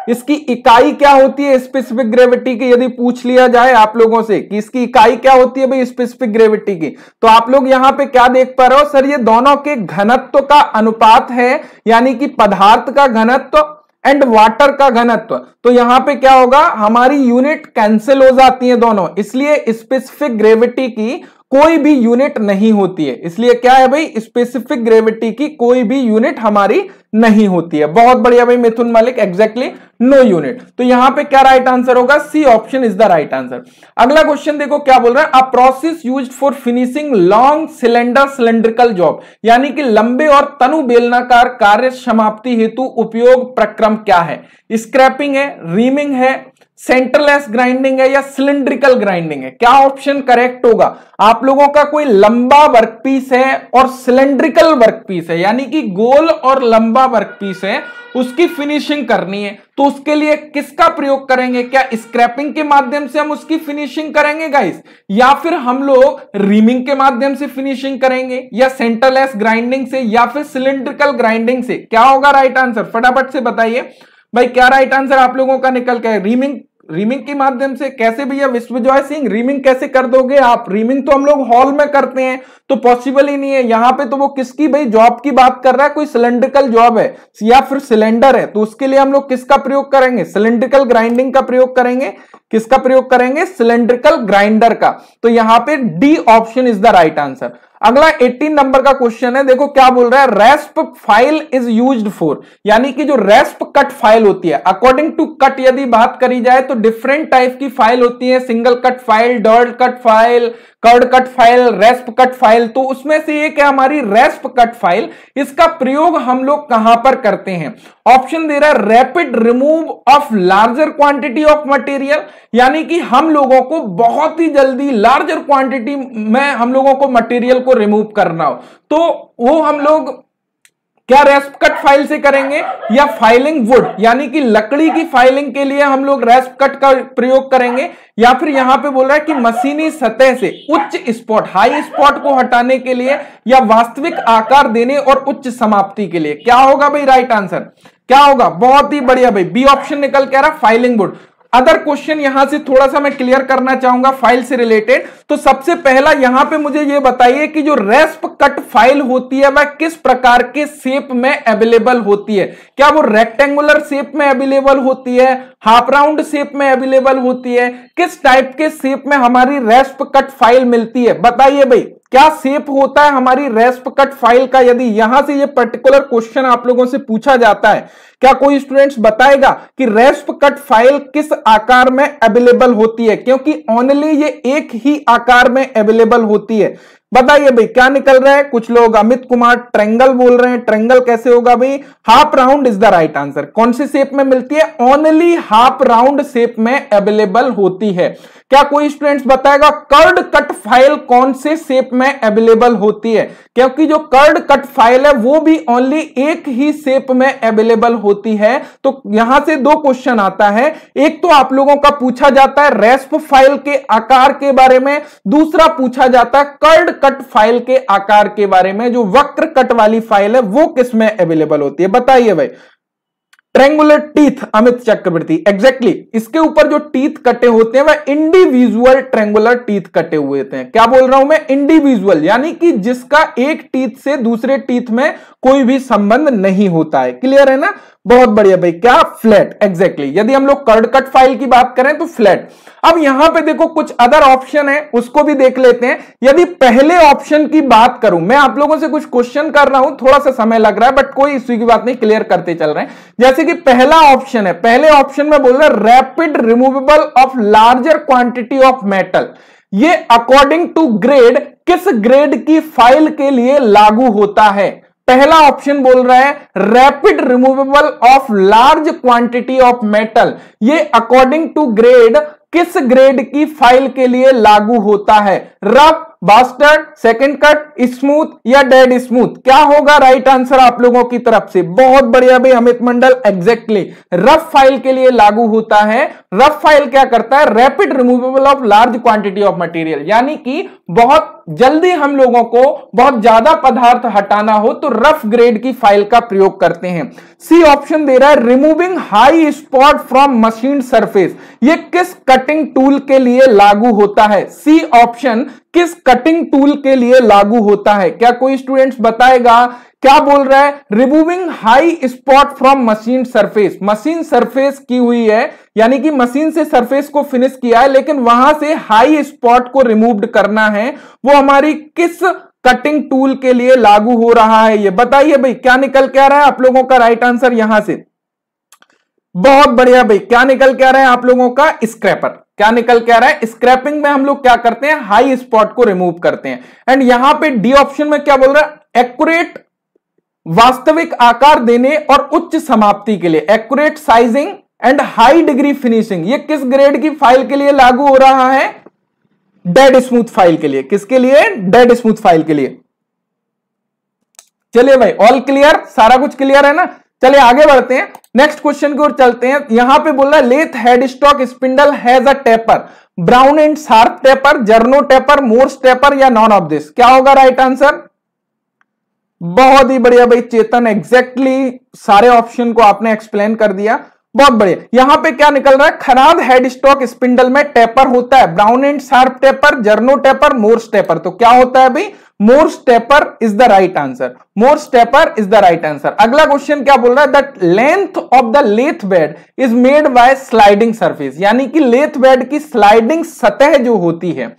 इसकी इकाई क्या होती है स्पेसिफिक ग्रेविटी की यदि पूछ लिया जाए आप लोगों से कि इसकी इकाई क्या होती है भाई स्पेसिफिक ग्रेविटी की तो आप लोग यहां पे क्या देख पा रहे हो सर ये दोनों के घनत्व का अनुपात है यानी कि पदार्थ का घनत्व एंड वाटर का घनत्व तो यहां पे क्या होगा हमारी यूनिट कैंसिल हो जाती है दोनों इसलिए स्पेसिफिक ग्रेविटी की कोई भी यूनिट नहीं होती है इसलिए क्या है भाई स्पेसिफिक ग्रेविटी की कोई भी यूनिट हमारी नहीं होती है बहुत बढ़िया भाई Mithun Malik exactly no unit तो यहां पे क्या राइट आंसर होगा C option is the right answer अगला क्वेश्चन देखो क्या बोल रहा है a process use for finishing long cylinder cylindrical job यानी कि लंबे और तनु बेलनाकार कार्य समाप्ति हेतु उपयोग प्रक्रम क्या है स्क्रैपिंग है रीमिंग है सेंटरलेस ग्राइंडिंग है या सिलेंड्रिकल ग्राइंडिंग है क्या ऑप्शन करेक्ट होगा आप लोगों का कोई लंबा वर्कपीस है और सिलेंड्रिकल वर्कपीस है यानी कि गोल और लंबा वर्कपीस है उसकी फिनिशिंग करनी है तो उसके लिए किसका प्रयोग करेंगे क्या स्क्रैपिंग के माध्यम से हम उसकी फिनिशिंग करेंगे गाइस या फिर हम लोग रीमिंग के माध्यम से फिनिशिंग करेंगे या सेंटरलेस ग्राइंडिंग से या फिर सिलेंड्रिकल ग्राइंडिंग से क्या होगा राइट आंसर फटाफट से बताइए भाई क्या राइट आंसर आप लोगों का निकल के रीमिंग रीमिंग के माध्यम से कैसे भैया विश्वजॉय सिंह रीमिंग कैसे कर दोगे आप रीमिंग तो हम लोग हॉल में करते हैं तो पॉसिबल ही नहीं है यहाँ पे तो वो किसकी भाई जॉब की बात कर रहा है कोई सिलेंड्रिकल जॉब है या फिर सिलेंडर है तो उसके लिए हम लोग किसका प्रयोग करेंगे सिलेंड्रिकल ग्राइंडिंग का प्रयोग करेंगे किसका प्रयोग करेंगे सिलेंड्रिकल ग्राइंडर का तो यहाँ पे D option is the right answer अगला 18 नंबर का क्वेश्चन है देखो क्या बोल रहा है rasp file is used for यानी कि जो रेस्प कट फाइल होती है अकॉर्डिंग टू कट यदि बात करी जाए तो डिफरेंट टाइप की फाइल होती है single cut file dirt cut file curved cut file rasp cut file तो उसमें से एक है हमारी रेस्प कट फाइल इसका प्रयोग हम लोग कहां पर करते हैं ऑप्शन दे रहा है rapid remove of larger quantity of material यानी कि हम लोगों को बहुत ही जल्दी लार्जर क्वांटिटी में हम लोगों को मटेरियल को रिमूव करना हो तो वो हम लोग क्या रेस्प कट फाइल से करेंगे या फाइलिंग वुड यानी कि लकड़ी की फाइलिंग के लिए हम लोग रेस्प कट का प्रयोग करेंगे या फिर यहां पे बोल रहा है कि मशीनी सतह से उच्च स्पॉट हाई स्पॉट को हटाने के लिए या वास्तविक आकार देने और उच्च समाप्ति के लिए क्या होगा भाई राइट आंसर क्या होगा बहुत ही बढ़िया भाई बी ऑप्शन निकल के आ रहा फाइलिंग वुड अदर क्वेश्चन यहां से थोड़ा सा मैं क्लियर करना चाहूंगा फाइल से रिलेटेड तो सबसे पहला यहां पे मुझे यह बताइए कि जो रेस्प कट फाइल होती है वह किस प्रकार के शेप में अवेलेबल होती है क्या वो रेक्टेंगुलर शेप में अवेलेबल होती है हाफ राउंड शेप में अवेलेबल होती है किस टाइप के शेप में हमारी रेस्प कट फाइल मिलती है बताइए भाई क्या सेप होता है हमारी रेस्प कट फाइल का यदि यहां से ये पर्टिकुलर क्वेश्चन आप लोगों से पूछा जाता है क्या कोई स्टूडेंट्स बताएगा कि रेस्प कट फाइल किस आकार में अवेलेबल होती है क्योंकि ऑनली ये एक ही आकार में अवेलेबल होती है बताइए भाई क्या निकल रहा है कुछ लोग अमित कुमार ट्रेंगल बोल रहे हैं ट्रेंगल कैसे होगा भाई half round is the right answer कौन सी शेप में मिलती है ओनली हाफ राउंड शेप में अवेलेबल होती है क्या कोई स्टूडेंट्स बताएगा कर्ड कट फाइल कौन से शेप में अवेलेबल होती है क्योंकि जो कर्ड कट फाइल है वो भी ओनली एक ही शेप में अवेलेबल होती है तो यहां से दो क्वेश्चन आता है एक तो आप लोगों का पूछा जाता है रेस्प फाइल के आकार के बारे में दूसरा पूछा जाता है कर्ड कट फाइल के आकार के बारे में जो वक्र कट वाली फाइल है वो किसमें अवेलेबल होती है बताइए भाई triangular teeth Amit Chakraborty exactly exactly. इसके ऊपर जो टीथ कटे होते हैं वह इंडिविजुअल ट्रेंगुलर टीथ कटे हुए थे क्या बोल रहा हूं मैं इंडिविजुअल यानी कि जिसका एक टीथ से दूसरे टीथ में कोई भी संबंध नहीं होता है क्लियर है ना बहुत बढ़िया भाई क्या फ्लैट एग्जैक्टली exactly. यदि हम लोग कर्ड कट फाइल की बात करें तो फ्लैट अब यहां पे देखो कुछ अदर ऑप्शन है उसको भी देख लेते हैं यदि पहले ऑप्शन की बात करूं मैं आप लोगों से कुछ क्वेश्चन कर रहा हूं थोड़ा सा समय लग रहा है बट कोई इश्यू की बात नहीं क्लियर करते चल रहे हैं जैसे कि पहला ऑप्शन है पहले ऑप्शन में बोल रहे rapid removable of larger quantity of metal ये अकॉर्डिंग टू ग्रेड किस ग्रेड की फाइल के लिए लागू होता है पहला ऑप्शन बोल रहा है rapid removable of large quantity of metal ये अकॉर्डिंग टू ग्रेड किस ग्रेड की फाइल के लिए लागू होता है rough bastard second cut smooth या डेड स्मूथ क्या होगा राइट आंसर आप लोगों की तरफ से बहुत बढ़िया भाई Amit Mandal exactly rough file के लिए लागू होता है रफ फाइल क्या करता है rapid removable of large quantity of material यानी कि बहुत जल्दी हम लोगों को बहुत ज्यादा पदार्थ हटाना हो तो रफ ग्रेड की फाइल का प्रयोग करते हैं सी ऑप्शन दे रहा है removing high spot from machine surface ये किस कटिंग टूल के लिए लागू होता है सी ऑप्शन किस कटिंग टूल के लिए लागू होता है क्या कोई स्टूडेंट्स बताएगा क्या बोल रहा है removing high spot from machine surface machine surface की हुई है यानी कि मशीन से सरफेस को फिनिश किया है लेकिन वहां से हाई स्पॉट को रिमूव्ड करना है वो हमारी किस कटिंग टूल के लिए लागू हो रहा है ये बताइए भाई क्या निकल के आ रहा है आप लोगों का राइट आंसर यहां से बहुत बढ़िया भाई क्या निकल के आ रहा है आप लोगों का स्क्रैपर क्या निकल के आ रहा है स्क्रैपिंग में हम लोग क्या करते हैं हाई स्पॉट को रिमूव करते हैं एंड यहां पे डी ऑप्शन में क्या बोल रहा है एक्यूरेट वास्तविक आकार देने और उच्च समाप्ति के लिए accurate sizing and high degree finishing ये किस ग्रेड की फाइल के लिए लागू हो रहा है डेड स्मूथ फाइल के लिए किसके लिए डेड स्मूथ फाइल के लिए चलिए भाई ऑल क्लियर सारा कुछ क्लियर है ना चलिए आगे बढ़ते हैं नेक्स्ट क्वेश्चन की ओर चलते हैं यहां पे बोला lathe head stock spindle has a taper Brown and Sharp taper Jarno taper Morse taper या नॉन ऑफ दिस क्या होगा राइट आंसर बहुत ही बढ़िया भाई चेतन एग्जैक्टली exactly सारे ऑप्शन को आपने एक्सप्लेन कर दिया बहुत बढ़िया यहां पे क्या निकल रहा है खराब हेड स्टॉक स्पिंडल में टेपर होता है Brown and Sharp taper Jarno taper Morse taper तो क्या होता है भाई Morse taper is the right answer Morse taper is the right answer अगला क्वेश्चन क्या बोल रहा है that length of the lathe bed is made by sliding surface यानी कि लेथ बेड की स्लाइडिंग सतह जो होती है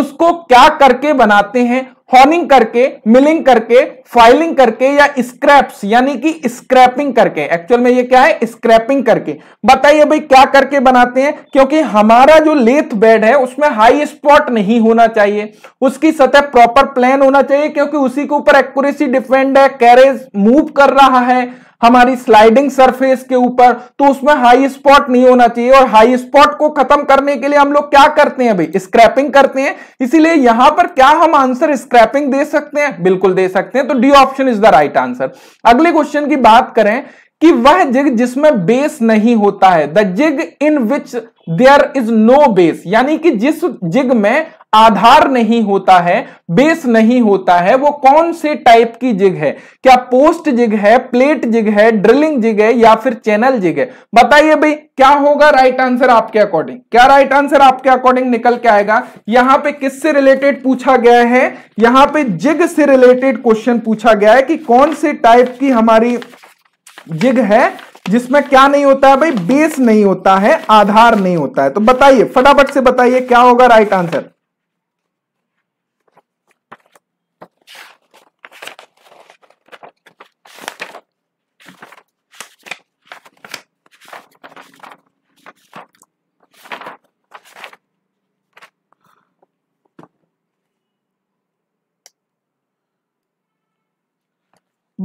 उसको क्या करके बनाते हैं हॉर्निंग करके मिलिंग करके फाइलिंग करके या स्क्रैप्स यानी कि स्क्रैपिंग करके एक्चुअल में ये क्या है स्क्रैपिंग करके बताइए भाई क्या करके बनाते हैं क्योंकि हमारा जो लेथ बेड है उसमें हाई स्पॉट नहीं होना चाहिए उसकी सतह प्रॉपर प्लान होना चाहिए क्योंकि उसी के ऊपर एक्यूरेसी डिपेंड है कैरेज मूव कर रहा है हमारी स्लाइडिंग सरफेस के ऊपर तो उसमें हाई स्पॉट नहीं होना चाहिए और हाई स्पॉट को खत्म करने के लिए हम लोग क्या करते हैं भाई स्क्रैपिंग करते हैं इसीलिए यहां पर क्या हम आंसर स्क्रैप कैपिंग दे सकते हैं बिल्कुल दे सकते हैं तो D option is the right answer अगले क्वेश्चन की बात करें कि वह जिग जिसमें बेस नहीं होता है the jig in which there is no base यानी कि जिस जिग में आधार नहीं होता है बेस नहीं होता है वो कौन से टाइप की जिग है क्या पोस्ट जिग है प्लेट जिग है ड्रिलिंग जिग है या फिर चैनल जिग है बताइए भाई क्या होगा राइट आंसर आपके अकॉर्डिंग क्या राइट आंसर आपके अकॉर्डिंग निकल के आएगा यहां पे किससे रिलेटेड पूछा गया है यहां पे जिग से रिलेटेड क्वेश्चन पूछा गया है कि कौन से टाइप की हमारी जिग है जिसमें क्या नहीं होता है भाई बेस नहीं होता है आधार नहीं होता है तो बताइए फटाफट से बताइए क्या होगा राइट आंसर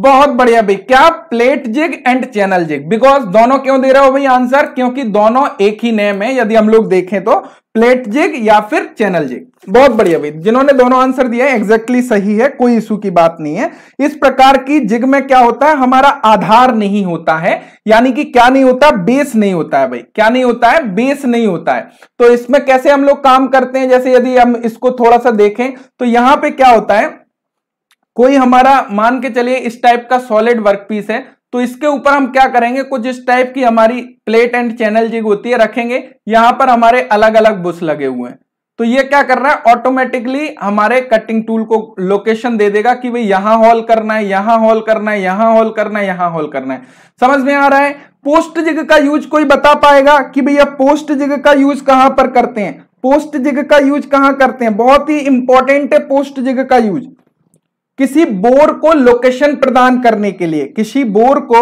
बहुत बढ़िया भाई क्या plate jig and channel jig because दोनों क्यों दे रहे हो भाई आंसर क्योंकि दोनों एक ही नेम है यदि हम लोग देखें तो प्लेट जिग या फिर चैनल जिग बहुत बढ़िया भाई जिन्होंने दोनों आंसर दिया एग्जैक्टली exactly सही है कोई इशू की बात नहीं है इस प्रकार की जिग में क्या होता है हमारा आधार नहीं होता है यानी कि क्या नहीं होता बेस नहीं होता है भाई क्या नहीं होता है बेस नहीं होता है तो इसमें कैसे हम लोग काम करते हैं जैसे यदि हम इसको थोड़ा सा देखें तो यहां पर क्या होता है कोई हमारा मान के चलिए इस टाइप का सॉलिड वर्कपीस है तो इसके ऊपर हम क्या करेंगे कुछ इस टाइप की हमारी प्लेट एंड चैनल जिग होती है रखेंगे यहां पर हमारे अलग अलग बुश लगे हुए हैं तो ये क्या कर रहा है ऑटोमेटिकली हमारे कटिंग टूल को लोकेशन दे देगा कि भाई यहां हॉल करना है यहां हॉल करना है यहां हॉल करना है यहां हॉल करना है समझ में आ रहा है पोस्ट जिग का यूज कोई बता पाएगा कि भैया पोस्ट जिग का यूज कहां पर करते हैं पोस्ट जिग का यूज कहां करते हैं बहुत ही इंपॉर्टेंट है पोस्ट जिग का यूज किसी बोर को लोकेशन प्रदान करने के लिए किसी बोर को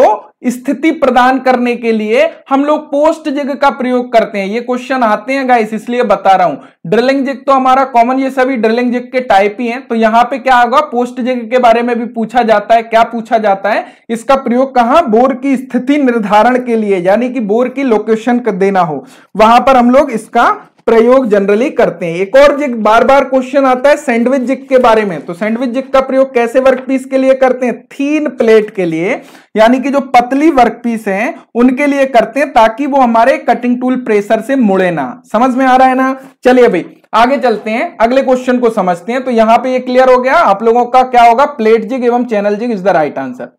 स्थिति प्रदान करने के लिए हम लोग पोस्ट जग का प्रयोग करते हैं ये क्वेश्चन आते हैं गाइस इसलिए बता रहा हूं ड्रिलिंग जिग तो हमारा कॉमन ये सभी ड्रिलिंग जिग के टाइप ही हैं तो यहां पे क्या होगा पोस्ट जिग के बारे में भी पूछा जाता है क्या पूछा जाता है इसका प्रयोग कहां बोर की स्थिति निर्धारण के लिए यानी कि बोर की लोकेशन देना हो वहां पर हम लोग इसका प्रयोग जनरली करते हैं एक और जिक बार बार क्वेश्चन आता है सैंडविच जिक के बारे में तो सैंडविच जिक का प्रयोग कैसे वर्कपीस के लिए करते हैं थीन प्लेट के लिए यानी कि जो पतली वर्कपीस हैं उनके लिए करते हैं ताकि वो हमारे कटिंग टूल प्रेशर से मुड़े ना समझ में आ रहा है ना चलिए भाई आगे चलते हैं अगले क्वेश्चन को समझते हैं तो यहां पर यह क्लियर हो गया आप लोगों का क्या होगा प्लेट जिग एवं channel jig is the right answer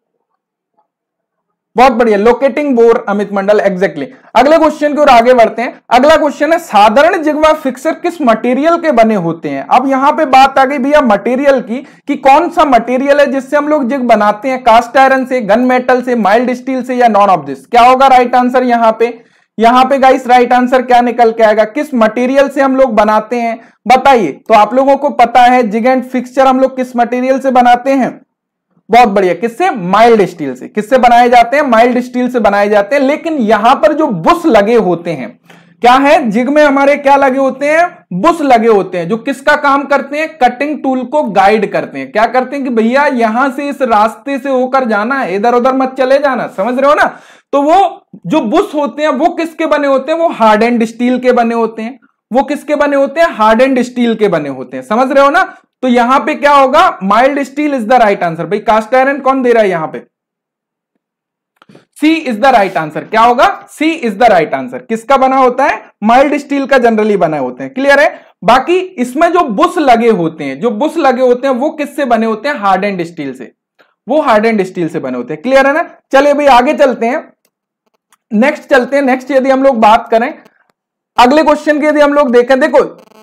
बहुत बढ़िया locating bore Amit Mandal exactly अगले क्वेश्चन की ओर आगे बढ़ते हैं अगला क्वेश्चन है साधारण जिगवा फिक्सर किस मटेरियल के बने होते हैं अब यहां पे बात आ गई भैया मटेरियल की कि कौन सा मटेरियल है जिससे हम लोग जिग बनाते हैं कास्ट आयरन से गन मेटल से माइल्ड स्टील से या नॉन ऑफ दिस क्या होगा राइट आंसर यहां पे यहां पे गाइस राइट आंसर क्या निकल के आएगा किस मटेरियल से हम लोग बनाते हैं बताइए तो आप लोगों को पता है जिग एंड फिक्सचर हम लोग किस मटेरियल से बनाते हैं बहुत बढ़िया किससे माइल्ड स्टील से किससे बनाए जाते हैं माइल्ड स्टील से बनाए जाते हैं लेकिन यहां पर जो बुश लगे होते हैं क्या है जिग में हमारे क्या लगे होते हैं बुश लगे होते हैं जो किसका काम करते हैं कटिंग टूल को गाइड करते हैं क्या करते हैं कि भैया यहां से इस रास्ते से होकर जाना है इधर उधर मत चले जाना समझ रहे हो ना तो वो जो बुश होते हैं वो किसके बने होते हैं वो हार्ड एंड स्टील के बने होते हैं वो किसके बने होते हैं हार्ड एंड स्टील के बने होते हैं समझ रहे हो ना तो यहां पे क्या होगा mild steel is the right answer भाई कास्ट आयरन कौन दे रहा है यहां पे C is the right answer क्या होगा C is the right answer किसका बना होता है माइल्ड स्टील का जनरली बना होते हैं क्लियर है बाकी इसमें जो बुस लगे होते हैं जो बुश लगे होते हैं वो किससे बने होते हैं हार्ड एंड स्टील से वो हार्ड एंड स्टील से बने होते हैं क्लियर है ना चलिए भाई आगे चलते हैं नेक्स्ट चलते हैं नेक्स्ट यदि हम लोग बात करें अगले क्वेश्चन के यदि हम लोग देखें देखो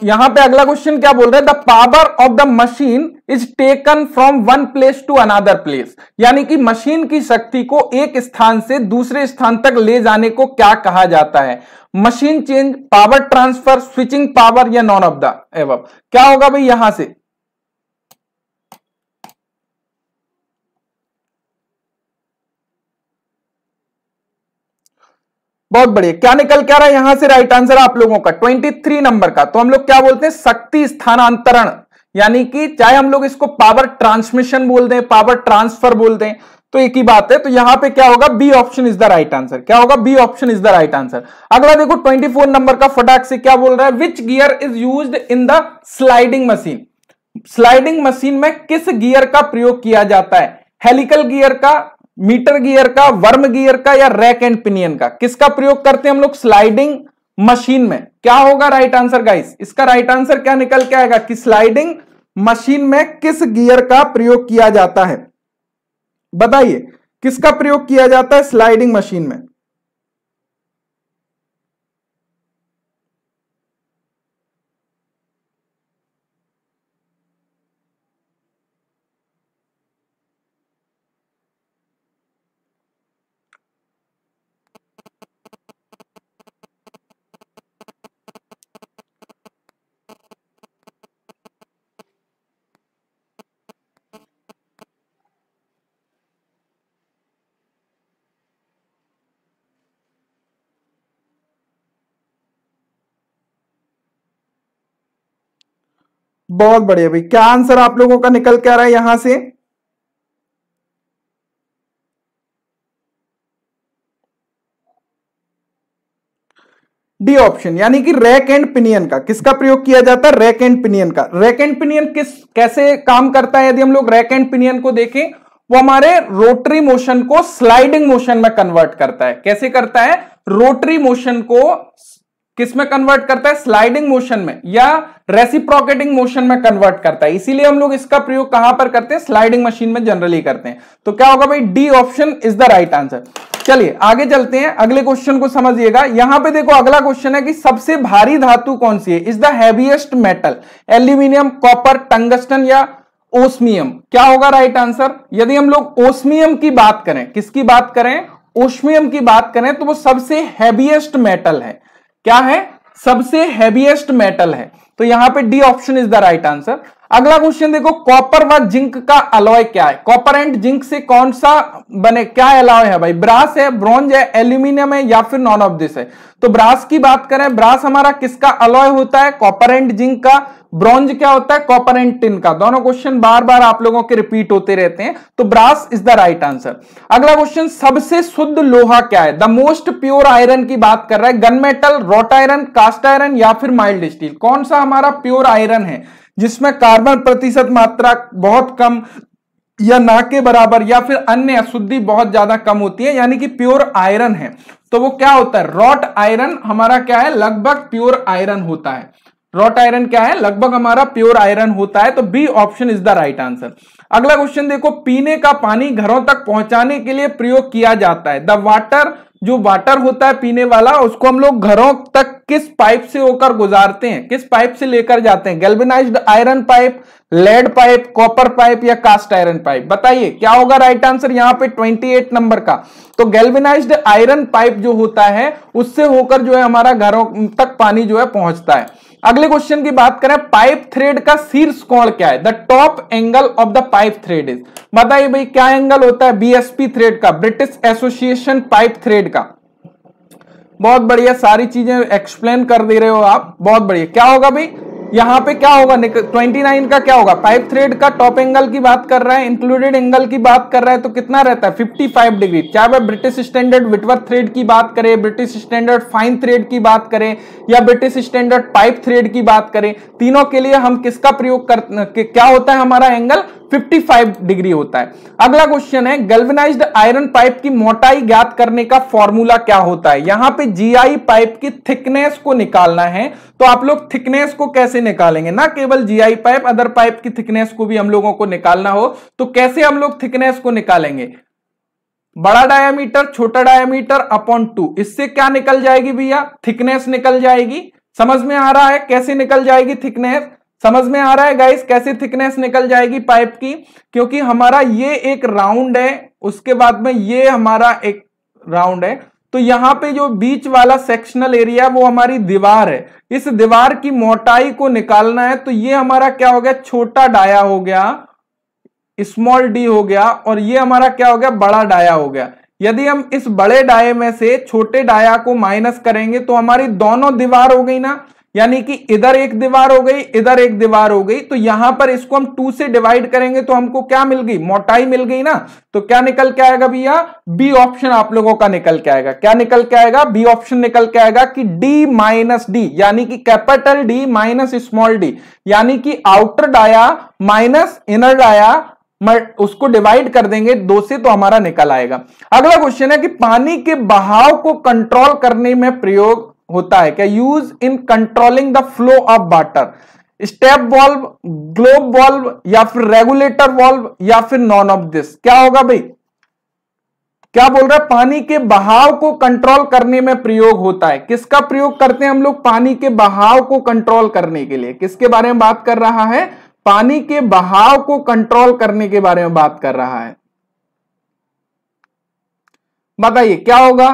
यहां पे अगला क्वेश्चन क्या बोल रहे हैं the power of the machine is taken from one place to another place यानी कि मशीन की शक्ति को एक स्थान से दूसरे स्थान तक ले जाने को क्या कहा जाता है machine change power transfer switching power या नॉन ऑफ द एव क्या होगा भाई यहां से बहुत बढ़िया क्या निकल क्या रहा है यहां से राइट आंसर आप लोगों का 23 नंबर का तो हम लोग क्या बोलते हैं शक्ति स्थानांतरण यानी कि चाहे हम लोग इसको पावर ट्रांसमिशन बोल दें पावर ट्रांसफर बोल दें तो एक ही बात है तो यहां पे क्या होगा B option is the right answer क्या होगा B option is the right answer अगला देखो 24 नंबर का फटाक से क्या बोल रहा है which gear is use in the sliding machine sliding machine में किस गियर का प्रयोग किया जाता है हेलिकल गियर का मीटर गियर का वर्म गियर का या रैक एंड पिनियन का किसका प्रयोग करते हैं हम लोग स्लाइडिंग मशीन में क्या होगा राइट आंसर गाइस इसका राइट आंसर क्या निकल के आएगा कि स्लाइडिंग मशीन में किस गियर का प्रयोग किया जाता है बताइए किसका प्रयोग किया जाता है स्लाइडिंग मशीन में बहुत बढ़िया भाई क्या आंसर आप लोगों का निकल के आ रहा है यहां से डी ऑप्शन यानी कि रैक एंड पिनियन का किसका प्रयोग किया जाता है रैक एंड पिनियन का रैक एंड पिनियन किस कैसे काम करता है यदि हम लोग रैक एंड पिनियन को देखें वो हमारे रोटरी मोशन को स्लाइडिंग मोशन में कन्वर्ट करता है कैसे करता है रोटरी मोशन को किस में कन्वर्ट करता है स्लाइडिंग मोशन में या रेसिप्रोकेटिंग मोशन में कन्वर्ट करता है इसीलिए हम लोग इसका प्रयोग कहां पर करते हैं स्लाइडिंग मशीन में जनरली करते हैं तो क्या होगा भाई D option is the right answer चलिए आगे चलते हैं अगले क्वेश्चन को समझिएगा यहां पे देखो अगला क्वेश्चन है कि सबसे भारी धातु कौन सी है is the heaviest metal aluminium copper tungsten या ओस्मियम क्या होगा राइट आंसर यदि हम लोग ओस्मियम की बात करें किसकी बात करें ओस्मियम की बात करें तो वो सबसे हैवीएस्ट मेटल है क्या है सबसे हैवीएस्ट मेटल है तो यहां पे D option is the right answer अगला क्वेश्चन देखो कॉपर व जिंक का अलॉय क्या है कॉपर एंड जिंक से कौन सा बने क्या अलॉय है भाई ब्रास है ब्रॉन्ज है एल्यूमिनियम है या फिर नॉन ऑफ दिस है तो ब्रास की बात करें ब्रास हमारा किसका अलॉय होता है कॉपर एंड जिंक का ब्रॉन्ज क्या होता है कॉपर एंड टिन का दोनों क्वेश्चन बार बार आप लोगों के रिपीट होते रहते हैं तो brass is the right answer अगला क्वेश्चन सबसे शुद्ध लोहा क्या है द मोस्ट प्योर आयरन की बात कर रहा है gun metal wrought iron cast iron या फिर माइल्ड स्टील कौन सा हमारा प्योर आयरन है जिसमें कार्बन प्रतिशत मात्रा बहुत कम या ना के बराबर या फिर अन्य अशुद्धि बहुत ज्यादा कम होती है यानी कि प्योर आयरन है तो वो क्या होता है रॉट आयरन हमारा क्या है लगभग प्योर आयरन होता है रॉट आयरन क्या है लगभग हमारा प्योर आयरन होता है तो B option is the right answer अगला क्वेश्चन देखो पीने का पानी घरों तक पहुंचाने के लिए प्रयोग किया जाता है द वाटर जो वाटर होता है पीने वाला उसको हम लोग घरों तक किस पाइप से होकर गुजारते हैं किस पाइप से लेकर जाते हैं galvanised iron pipe lead pipe copper pipe या कास्ट आयरन पाइप बताइए क्या होगा राइट आंसर यहां पे 28 नंबर का तो गैल्बेनाइज्ड आयरन पाइप जो होता है उससे होकर जो है हमारा घरों तक पानी जो है पहुंचता है अगले क्वेश्चन की बात करें पाइप थ्रेड का शीर्ष कोण क्या है the top angle of the pipe thread is बताइए भाई क्या एंगल होता है बीएसपी थ्रेड का ब्रिटिश एसोसिएशन पाइप थ्रेड का बहुत बढ़िया सारी चीजें एक्सप्लेन कर दे रहे हो आप बहुत बढ़िया क्या होगा भाई यहाँ पे क्या होगा ट्वेंटी नाइन का क्या होगा पाइप थ्रेड का टॉप एंगल की बात कर रहा है इंक्लूडेड एंगल की बात कर रहा है तो कितना रहता है 55 डिग्री चाहे वह ब्रिटिश स्टैंडर्ड विटवर थ्रेड की बात करें ब्रिटिश स्टैंडर्ड फाइन थ्रेड की बात करें या ब्रिटिश स्टैंडर्ड पाइप थ्रेड की बात करें तीनों के लिए हम किसका प्रयोग कर क्या होता है हमारा एंगल 55 डिग्री होता है अगला क्वेश्चन है गल्वेनाइज्ड आयरन पाइप की मोटाई ज्ञात करने का फॉर्मूला क्या होता है यहां पे जीआई पाइप की थिकनेस को निकालना है तो आप लोग थिकनेस को कैसे निकालेंगे ना केवल जीआई पाइप अदर पाइप की थिकनेस को भी हम लोगों को निकालना हो तो कैसे हम लोग थिकनेस को निकालेंगे बड़ा डायामीटर छोटा डायामीटर अपॉन टू इससे क्या निकल जाएगी भैया थिकनेस निकल जाएगी समझ में आ रहा है कैसे निकल जाएगी थिकनेस समझ में आ रहा है गाइस कैसी थिकनेस निकल जाएगी पाइप की क्योंकि हमारा ये एक राउंड है उसके बाद में ये हमारा एक राउंड है तो यहाँ पे जो बीच वाला सेक्शनल एरिया वो हमारी दीवार है इस दीवार की मोटाई को निकालना है तो ये हमारा क्या हो गया छोटा डाया हो गया स्मॉल डी हो गया और ये हमारा क्या हो गया बड़ा डाया हो गया यदि हम इस बड़े डाये में से छोटे डाया को माइनस करेंगे तो हमारी दोनों दीवार हो गई ना यानी कि इधर एक दीवार हो गई इधर एक दीवार हो गई तो यहां पर इसको हम टू से डिवाइड करेंगे तो हमको क्या मिल गई मोटाई मिल गई ना तो क्या निकल के आएगा भैया बी ऑप्शन आप लोगों का निकल के आएगा क्या निकल के आएगा बी ऑप्शन निकल के आएगा कि डी माइनस डी यानी कि capital D minus small D यानी कि outer dia minus inner dia उसको डिवाइड कर देंगे दो से तो हमारा निकल आएगा अगला क्वेश्चन है कि पानी के बहाव को कंट्रोल करने में प्रयोग होता है क्या use in controlling the flow of water step valve globe valve या फिर रेगुलेटर वॉल्व या फिर नॉन ऑफ दिस क्या होगा भाई क्या बोल रहा है पानी के बहाव को कंट्रोल करने में प्रयोग होता है किसका प्रयोग करते हैं हम लोग पानी के बहाव को कंट्रोल करने के लिए किसके बारे में बात कर रहा है पानी के बहाव को कंट्रोल करने के बारे में बात कर रहा है बताइए क्या होगा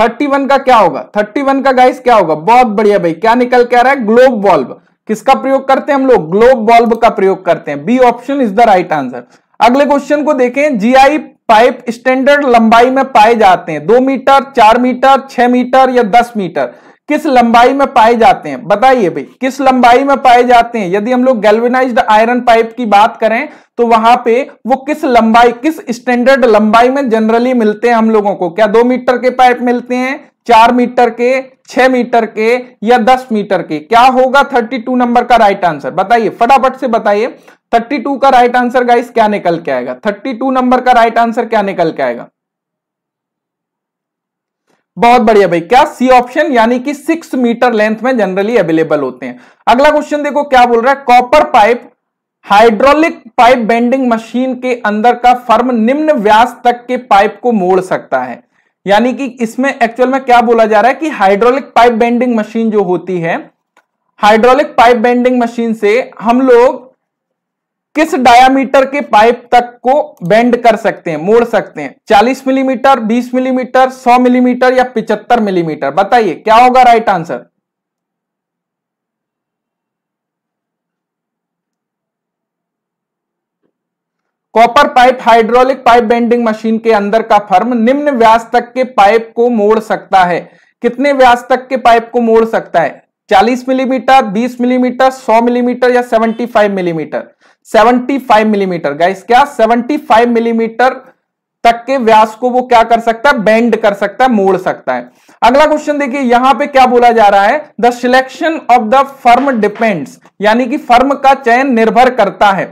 थर्टी वन का क्या होगा थर्टी वन का गाइस क्या होगा बहुत बढ़िया भाई क्या निकल के आ रहा है ग्लोब बॉल्ब किसका प्रयोग करते हैं हम लोग ग्लोब बॉल्ब का प्रयोग करते हैं B option is the right answer अगले क्वेश्चन को देखें जीआई पाइप स्टैंडर्ड लंबाई में पाए जाते हैं दो मीटर चार मीटर छह मीटर या दस मीटर किस लंबाई में पाए जाते हैं बताइए भाई किस लंबाई में पाए जाते हैं यदि हम लोग गैल्वेनाइज्ड आयरन पाइप की बात करें तो वहां पे वो किस लंबाई किस स्टैंडर्ड लंबाई में जनरली मिलते हैं हम लोगों को क्या दो मीटर के पाइप मिलते हैं चार मीटर के छह मीटर के या दस मीटर के क्या होगा थर्टी टू नंबर का राइट आंसर बताइए फटाफट से बताइए थर्टी टू का राइट आंसर गाइस क्या निकल के आएगा थर्टी टू नंबर का राइट आंसर क्या निकल के आएगा बहुत बढ़िया भाई क्या सी ऑप्शन यानी कि सिक्स मीटर लेंथ में जनरली अवेलेबल होते हैं अगला क्वेश्चन देखो क्या बोल रहा है copper pipe hydraulic pipe bending machine के अंदर का फर्म निम्न व्यास तक के पाइप को मोड़ सकता है यानी कि इसमें एक्चुअल में क्या बोला जा रहा है कि हाइड्रोलिक पाइप बेंडिंग मशीन जो होती है हाइड्रोलिक पाइप बेंडिंग मशीन से हम लोग किस डायामीटर के पाइप तक को बेंड कर सकते हैं मोड़ सकते हैं 40 मिलीमीटर 20 मिलीमीटर 100 मिलीमीटर या 75 मिलीमीटर बताइए क्या होगा right answer copper pipe hydraulic pipe bending machine के अंदर का फर्म निम्न व्यास तक के पाइप को मोड़ सकता है कितने व्यास तक के पाइप को मोड़ सकता है 40 मिलीमीटर 20 मिलीमीटर 100 मिलीमीटर या 75 मिलीमीटर 75 मिलीमीटर गाइस क्या 75 मिलीमीटर तक के व्यास को वो क्या कर सकता है बेंड कर सकता है मोड़ सकता है अगला क्वेश्चन देखिए यहां पे क्या बोला जा रहा है the selection of the firm depends यानी कि फर्म का चयन निर्भर करता है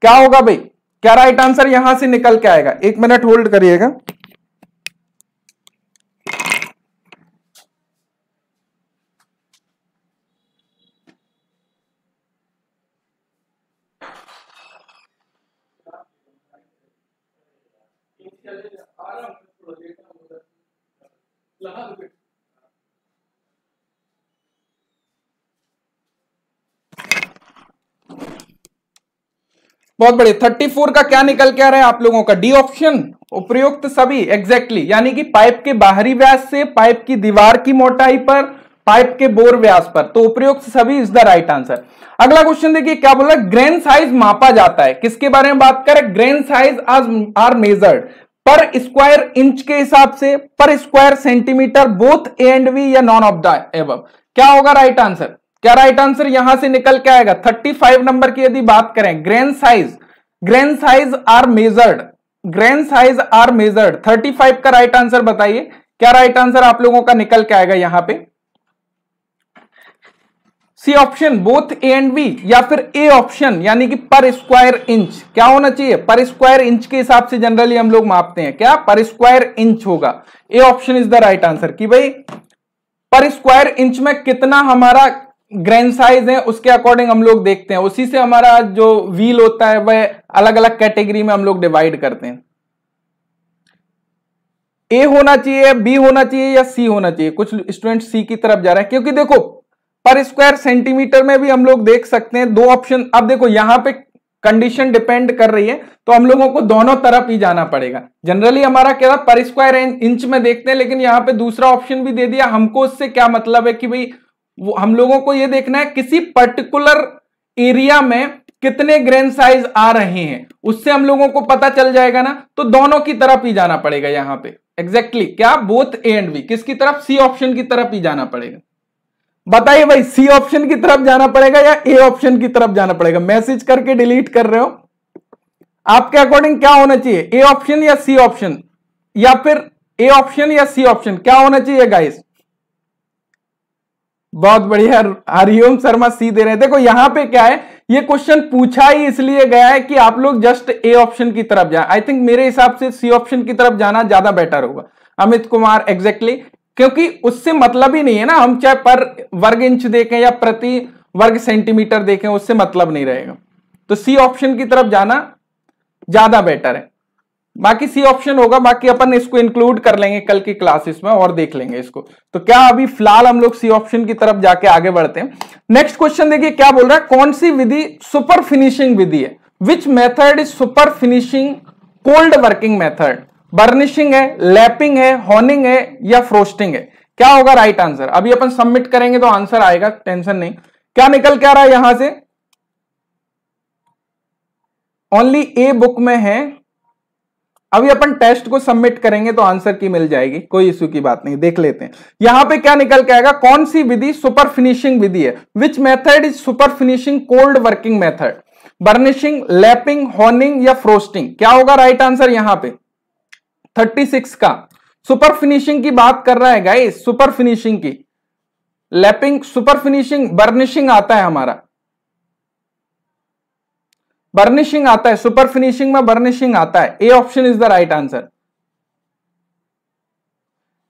क्या होगा भाई क्या राइट आंसर यहां से निकल के आएगा एक मिनट होल्ड करिएगा बहुत बढ़िया थर्टी फोर का क्या निकल के आ रहा है आप लोगों का डी ऑप्शन उपयुक्त सभी एग्जैक्टली exactly, यानी कि पाइप के बाहरी व्यास से पाइप की दीवार की मोटाई पर पाइप के बोर व्यास पर तो उपयुक्त सभी इज द राइट आंसर अगला क्वेश्चन देखिए क्या बोला ग्रेन साइज मापा जाता है किसके बारे में बात करें ग्रेन साइज आज are measured per square inch के हिसाब से per square centimetre both A and B या नॉन ऑफ द एब क्या होगा राइट आंसर क्या राइट आंसर यहां से निकल के आएगा 35 नंबर की यदि बात करें grain size grain size are measured grain size are measured 35 का राइट आंसर बताइए क्या राइट आंसर आप लोगों का निकल के आएगा यहां पे C option both A and B या फिर ए ऑप्शन यानी कि पर स्क्वायर इंच क्या होना चाहिए पर स्क्वायर इंच के हिसाब से जनरली हम लोग मापते हैं क्या पर स्क्वायर इंच होगा A option is the right answer कि भाई पर स्क्वायर इंच में कितना हमारा ग्रैंड साइज है उसके अकॉर्डिंग हम लोग देखते हैं उसी से हमारा जो व्हील होता है वह अलग अलग कैटेगरी में हम लोग डिवाइड करते हैं ए होना चाहिए बी होना चाहिए या सी होना चाहिए कुछ स्टूडेंट सी की तरफ जा रहे हैं क्योंकि देखो पर स्क्वायर सेंटीमीटर में भी हम लोग देख सकते हैं दो ऑप्शन अब देखो यहां पे कंडीशन डिपेंड कर रही है तो हम लोगों को दोनों तरफ ही जाना पड़ेगा जनरली हमारा क्या था पर स्क्वायर इंच में देखते हैं लेकिन यहां पे दूसरा ऑप्शन भी दे दिया हमको उससे क्या मतलब है कि भाई वो हम लोगों को ये देखना है किसी पर्टिकुलर एरिया में कितने ग्रेन साइज आ रहे हैं उससे हम लोगों को पता चल जाएगा ना तो दोनों की तरफ ही जाना पड़ेगा यहां पे एग्जैक्टली exactly. क्या बोथ ए एंड बी किसकी तरफ सी ऑप्शन की तरफ ही जाना पड़ेगा बताइए भाई सी ऑप्शन की तरफ जाना पड़ेगा या ए ऑप्शन की तरफ जाना पड़ेगा मैसेज करके डिलीट कर रहे हो आपके अकॉर्डिंग क्या होना चाहिए ए ऑप्शन या सी ऑप्शन या फिर ए ऑप्शन या सी ऑप्शन क्या होना चाहिए गाइस बहुत बढ़िया हरिओम शर्मा सी दे रहे हैं देखो यहाँ पे क्या है ये क्वेश्चन पूछा ही इसलिए गया है कि आप लोग जस्ट ए ऑप्शन की तरफ जाए आई थिंक मेरे हिसाब से सी ऑप्शन की तरफ जाना ज्यादा बेटर होगा अमित कुमार एग्जैक्टली exactly, क्योंकि उससे मतलब ही नहीं है ना हम चाहे पर वर्ग इंच देखें या प्रति वर्ग सेंटीमीटर देखें उससे मतलब नहीं रहेगा तो सी ऑप्शन की तरफ जाना ज्यादा बेटर है बाकी सी ऑप्शन होगा बाकी अपन इसको इंक्लूड कर लेंगे कल की क्लासेस में और देख लेंगे इसको तो क्या अभी फिलहाल हम लोग सी ऑप्शन की तरफ जाके आगे बढ़ते हैं नेक्स्ट क्वेश्चन देखिए क्या बोल रहा है कौन सी विधि सुपर फिनिशिंग विधि है which method is super finishing cold working method burnishing है लैपिंग है हॉनिंग है या फ्रोस्टिंग है क्या होगा राइट आंसर अभी अपन सबमिट करेंगे तो आंसर आएगा टेंशन नहीं क्या निकल क्या रहा है यहां से ओनली ए बुक में है अभी अपन टेस्ट को सबमिट करेंगे तो आंसर की मिल जाएगी कोई इश्यू की बात नहीं देख लेते हैं यहां पे क्या निकल के आएगा कौन सी विधि सुपर फिनिशिंग विधि है which method is super finishing cold working method burnishing lapping honing या फ्रोस्टिंग क्या होगा राइट आंसर यहां पे 36 का सुपर फिनिशिंग की बात कर रहा है गाइस सुपर फिनिशिंग की लैपिंग सुपर फिनिशिंग बर्निशिंग आता है हमारा बर्निशिंग आता है सुपर फिनिशिंग में बर्निशिंग आता है A option is the right answer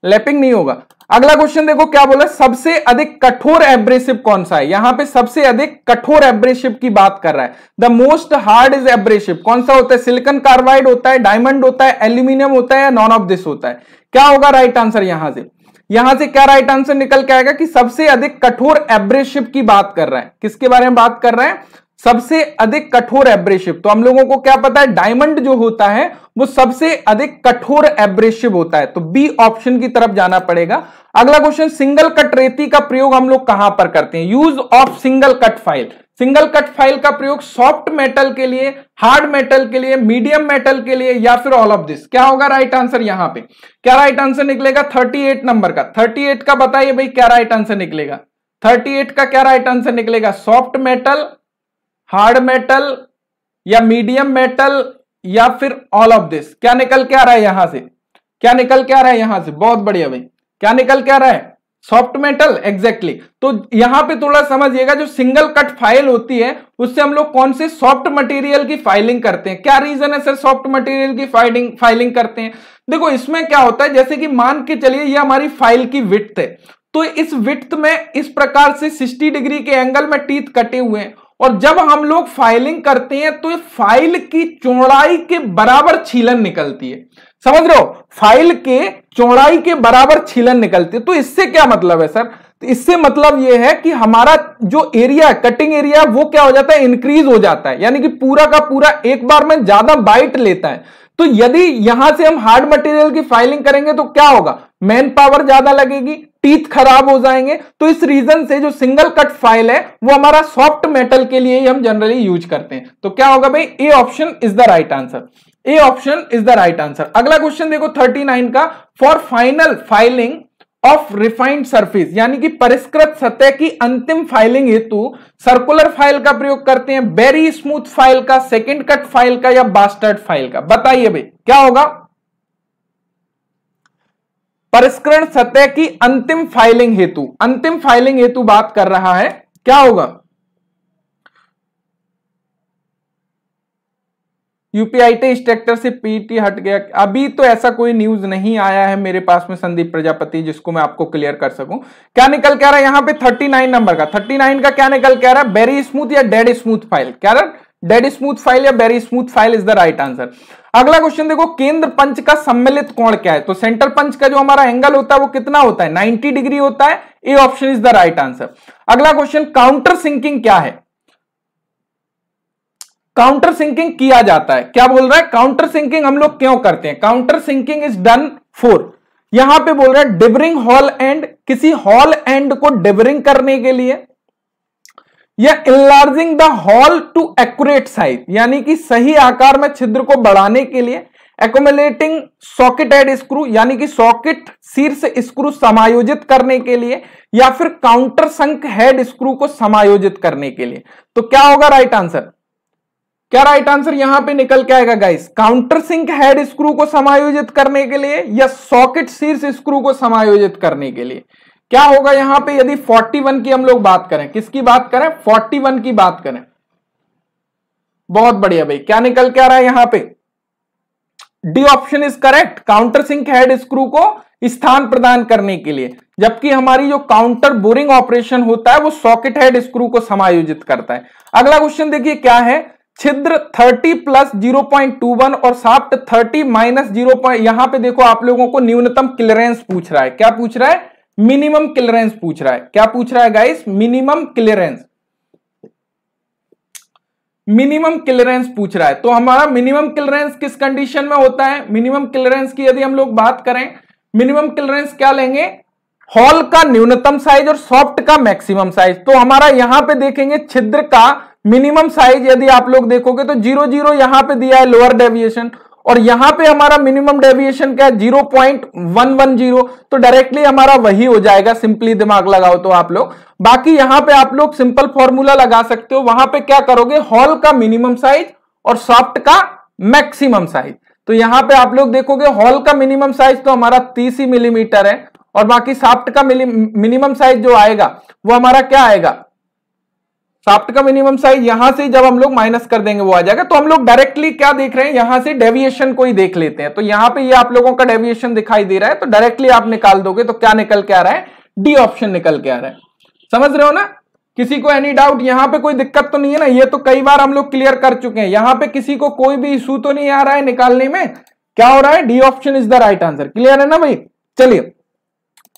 lapping नहीं होगा अगला क्वेश्चन देखो क्या बोला सबसे अधिक कठोर एब्रेसिव कौन सा है यहां पे सबसे अधिक कठोर एब्रेसिव की बात कर रहा है the most hard is abrasive कौन सा होता है सिलिकन कार्बाइड होता है डायमंड होता है एल्यूमिनियम होता है या नॉन ऑफ दिस होता है क्या होगा राइट आंसर यहां से यहां से क्या राइट आंसर निकल के आएगा कि सबसे अधिक कठोर एब्रेसिव की बात कर रहा है किसके बारे में बात कर रहे हैं सबसे अधिक कठोर एब्रेसिव तो हम लोगों को क्या पता है डायमंड जो होता है वो सबसे अधिक कठोर एब्रेसिव होता है तो बी ऑप्शन की तरफ जाना पड़ेगा अगला क्वेश्चन सिंगल कट रेती का प्रयोग हम लोग कहां पर करते हैं use of single cut file single cut file का प्रयोग सॉफ्ट मेटल के लिए हार्ड मेटल के लिए मीडियम मेटल के लिए या फिर ऑल ऑफ दिस क्या होगा राइट आंसर यहां पे क्या राइट आंसर निकलेगा 38 नंबर का 38 का बताइए भाई क्या राइट आंसर निकलेगा 38 का क्या राइट आंसर निकलेगा सॉफ्ट मेटल हार्ड मेटल या मीडियम मेटल या फिर ऑल ऑफ दिस क्या निकल के आ रहा है यहां से क्या निकल के आ रहा है यहां से बहुत बढ़िया भाई क्या निकल के आ रहा है सॉफ्ट मेटल एग्जैक्टली तो यहां पे थोड़ा समझिएगा जो सिंगल कट फाइल होती है उससे हम लोग कौन से सॉफ्ट मटेरियल की फाइलिंग करते हैं क्या रीजन है सर सॉफ्ट मटेरियल की फाइलिंग फाइलिंग करते हैं देखो इसमें क्या होता है जैसे कि मान के चलिए ये हमारी फाइल की विथ है तो इस विथ में इस प्रकार से 60 डिग्री के एंगल में टीथ कटे हुए हैं और जब हम लोग फाइलिंग करते हैं तो फाइल की चौड़ाई के बराबर छीलन निकलती है समझ रहे हो फाइल के चौड़ाई के बराबर छीलन निकलती है तो इससे क्या मतलब है सर तो इससे मतलब यह है कि हमारा जो एरिया कटिंग एरिया वो क्या हो जाता है इंक्रीज हो जाता है यानी कि पूरा का पूरा एक बार में ज्यादा बाइट लेता है तो यदि यहां से हम हार्ड मटेरियल की फाइलिंग करेंगे तो क्या होगा मैन पावर ज्यादा लगेगी टीथ खराब हो जाएंगे तो इस रीजन से जो सिंगल कट फाइल है वो हमारा सॉफ्ट मेटल के लिए ही हम जनरली यूज करते हैं तो क्या होगा भाई A option is the right answer A option is the right answer अगला क्वेश्चन देखो 39 का for final filing of refined surface यानी कि परिष्कृत सतह की अंतिम फाइलिंग हेतु सर्कुलर फाइल का प्रयोग करते हैं वेरी स्मूथ फाइल का सेकेंड कट फाइल का या बास्टर्ड फाइल का बताइए भाई क्या होगा परिष्करण सतह की अंतिम फाइलिंग हेतु अंतिम फाइलिंग हेतु बात कर रहा है क्या होगा यूपीआईटी स्ट्रेक्टर से पीटी हट गया अभी तो ऐसा कोई न्यूज नहीं आया है मेरे पास में संदीप प्रजापति जिसको मैं आपको क्लियर कर सकूं क्या निकल के आ रहा है यहां पे 39 नंबर का 39 का क्या निकल के आ रहा है बेरी स्मूथ या डेड स्मूथ फाइल क्या डेड स्मूथ फाइल या very smooth file is the right answer अगला क्वेश्चन देखो केंद्र पंच का सम्मिलित कोण क्या है तो सेंटर पंच का जो हमारा एंगल होता है वो कितना होता है 90 डिग्री होता है A option is the right answer अगला क्वेश्चन काउंटर सिंकिंग क्या है काउंटर सिंकिंग किया जाता है क्या बोल रहा है काउंटर सिंकिंग हम लोग क्यों करते हैं countersinking is done for यहां पे बोल रहा है डिबरिंग हॉल एंड किसी हॉल एंड को डिबरिंग करने के लिए या enlarging the hole to accurate size यानी कि सही आकार में छिद्र को बढ़ाने के लिए एकोमोलेटिंग सॉकेट एड स्क्रू यानी कि सॉकेट शीर्ष स्क्रू समायोजित करने के लिए या फिर काउंटर संक हेड स्क्रू को समायोजित करने के लिए तो क्या होगा राइट आंसर क्या राइट आंसर यहां पे निकल के आएगा guys countersink head screw को समायोजित करने के लिए या सॉकेट शीर्ष स्क्रू को समायोजित करने के लिए क्या होगा यहां पे यदि 41 की हम लोग बात करें किसकी बात करें 41 की बात करें बहुत बढ़िया भाई क्या निकल के आ रहा है यहां पे D option is correct countersink head screw को स्थान प्रदान करने के लिए जबकि हमारी जो काउंटर बोरिंग ऑपरेशन होता है वो सॉकेट हेड स्क्रू को समायोजित करता है अगला क्वेश्चन देखिए क्या है छिद्र 30 प्लस 0.21 और साफ्ट 30 माइनस जीरो यहां पे देखो आप लोगों को न्यूनतम क्लियरेंस पूछ रहा है क्या पूछ रहा है मिनिमम क्लियरेंस पूछ रहा है क्या पूछ रहा है guys minimum clearance minimum clearance पूछ रहा है तो हमारा मिनिमम क्लियरेंस किस कंडीशन में होता है मिनिमम क्लियरेंस की यदि हम लोग बात करें मिनिमम क्लियरेंस क्या लेंगे हॉल का न्यूनतम साइज और सॉफ्ट का मैक्सिमम साइज तो हमारा यहां पे देखेंगे छिद्र का मिनिमम साइज यदि आप लोग देखोगे तो जीरो जीरो यहां पे दिया है लोअर डेविएशन और यहां पे हमारा मिनिमम डेविएशन क्या है zero point one one zero तो डायरेक्टली हमारा वही हो जाएगा सिंपली दिमाग लगाओ तो आप लोग बाकी यहां पे आप लोग सिंपल फॉर्मूला लगा सकते हो वहां पे क्या करोगे हॉल का मिनिमम साइज और सॉफ्ट का मैक्सिमम साइज तो यहां पे आप लोग देखोगे हॉल का मिनिमम साइज तो हमारा तीस ही मिलीमीटर है और बाकी साफ्ट का मिनिमम साइज जो आएगा वो हमारा क्या आएगा शाफ्ट का मिनिमम साइज यहां से जब हम लोग माइनस कर देंगे वो आ जाएगा तो हम लोग डायरेक्टली क्या देख रहे हैं यहां से डेविएशन को ही देख लेते हैं तो यहां पे ये आप लोगों का डेविएशन दिखाई दे रहा है तो डायरेक्टली आप निकाल दोगे तो क्या निकल के आ रहा है डी ऑप्शन निकल के आ रहा है समझ रहे हो ना किसी को एनी डाउट यहां पर कोई दिक्कत तो नहीं है ना ये तो कई बार हम लोग क्लियर कर चुके हैं यहां पे किसी को कोई भी इशू तो नहीं आ रहा है निकालने में क्या हो रहा है D option is the right answer clear है ना भाई चलिए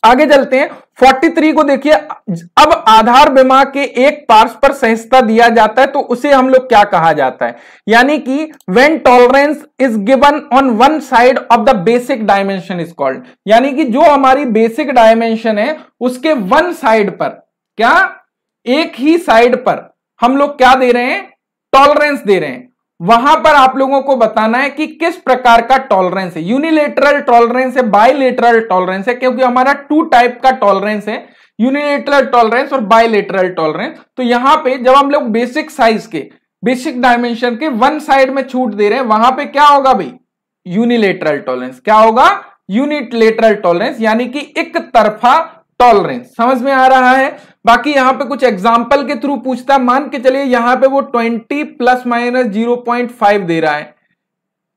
आगे चलते हैं 43 को देखिए अब आधार बीमा के एक पार्श पर सहिस्ता दिया जाता है तो उसे हम लोग क्या कहा जाता है यानी कि when tolerance is given on one side of the basic dimension is called यानी कि जो हमारी बेसिक डायमेंशन है उसके वन साइड पर क्या एक ही साइड पर हम लोग क्या दे रहे हैं टॉलरेंस दे रहे हैं वहां पर आप लोगों को बताना है कि किस प्रकार का टॉलरेंस है यूनिलेटरल टॉलरेंस है बाइलेटरल टॉलरेंस है क्योंकि हमारा टू टाइप का टॉलरेंस है यूनिलेटरल टॉलरेंस और बाइलेटरल टॉलरेंस तो यहां पे जब हम लोग बेसिक साइज के बेसिक डायमेंशन के वन साइड में छूट दे रहे हैं वहां पे क्या होगा भाई यूनिलेटरल टॉलरेंस क्या होगा यूनिटलेटरल टॉलरेंस यानी कि एक तरफा टॉलरेंस समझ में आ रहा है बाकी यहां पे कुछ एग्जाम्पल के थ्रू पूछता है मान के चलिए यहां पे वो 20 प्लस माइनस 0.5 दे रहा है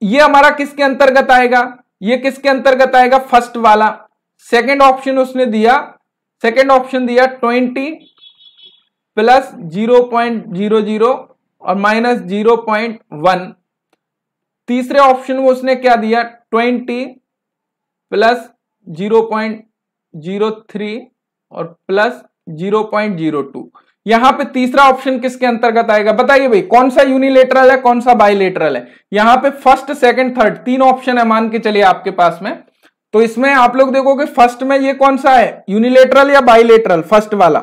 ये हमारा किसके अंतर्गत आएगा ये किसके अंतर्गत आएगा फर्स्ट वाला सेकंड ऑप्शन उसने दिया सेकंड ऑप्शन दिया 20 प्लस 0.00 और माइनस 0.1 तीसरे ऑप्शन में उसने क्या दिया 20 प्लस 0.03 और plus zero point zero two यहां पे तीसरा ऑप्शन किसके अंतर्गत आएगा बताइए भाई कौन सा यूनिलेटरल है कौन सा बाइलेटरल है यहां पे फर्स्ट सेकंड थर्ड तीन ऑप्शन है मान के चलिए आपके पास में तो इसमें आप लोग देखो कि फर्स्ट में ये कौन सा है यूनिलेटरल या बाइलेटरल फर्स्ट वाला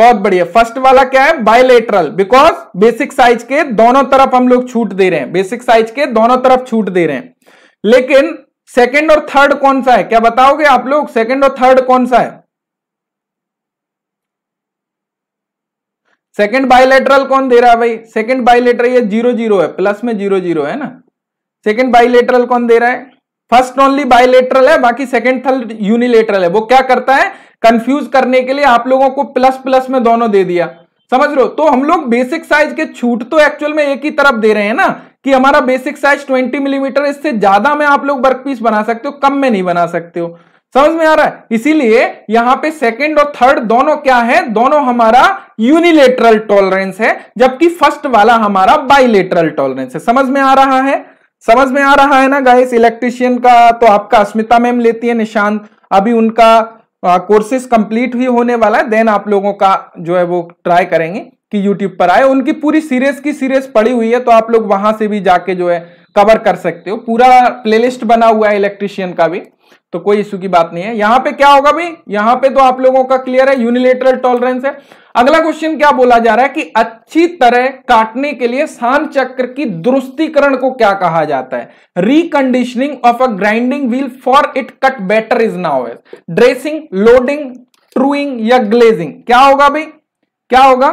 बहुत बढ़िया फर्स्ट वाला क्या है बाइलेटरल बिकॉज बेसिक साइज के दोनों तरफ हम लोग छूट दे रहे हैं बेसिक साइज के दोनों तरफ छूट दे रहे हैं लेकिन सेकेंड और थर्ड कौन सा है क्या बताओगे आप लोग सेकेंड और थर्ड कौन सा है सेकेंड बायोलेटरल कौन दे रहा है भाई सेकंड बायोलेटरल ये जीरो जीरो है प्लस में जीरो जीरो है ना सेकंड बायोलेटरल कौन दे रहा है फर्स्ट ओनली बायलेटरल है बाकी सेकेंड थर्ड यूनिलेटरल है वो क्या करता है कंफ्यूज करने के लिए आप लोगों को प्लस प्लस में दोनों दे दिया समझ लो तो हम लोग बेसिक साइज के छूट तो एक्चुअल में एक ही तरफ दे रहे हैं ना कि हमारा बेसिक साइज 20 मिलीमीटर mm, इससे ज्यादा में आप लोग वर्क पीस बना सकते हो कम में नहीं बना सकते हो समझ में आ रहा है इसीलिए यहां पे सेकंड और थर्ड दोनों क्या है दोनों हमारा यूनिलेटरल टॉलरेंस है जबकि फर्स्ट वाला हमारा बाइलेटरल टॉलरेंस है समझ में आ रहा है समझ में आ रहा है ना गाइस इलेक्ट्रिशियन का तो आपका अस्मिता मैम लेती है निशांत अभी उनका कोर्सेस कंप्लीट ही होने वाला है देन आप लोगों का जो है वो ट्राई करेंगे कि यूट्यूब पर आए उनकी पूरी सीरीज की सीरीज पड़ी हुई है तो आप लोग वहां से भी जाके जो है कवर कर सकते हो पूरा प्लेलिस्ट बना हुआ है इलेक्ट्रिशियन का भी तो कोई इशू की बात नहीं है यहाँ पे क्या होगा भाई यहाँ पे तो आप लोगों का क्लियर है यूनिलेटरल टॉलरेंस है अगला क्वेश्चन क्या बोला जा रहा है कि अच्छी तरह काटने के लिए सान चक्र की दुरुस्तीकरण को क्या कहा जाता है reconditioning of a grinding wheel for it cut better is now dressing loading truing या ग्लेजिंग क्या होगा भाई क्या होगा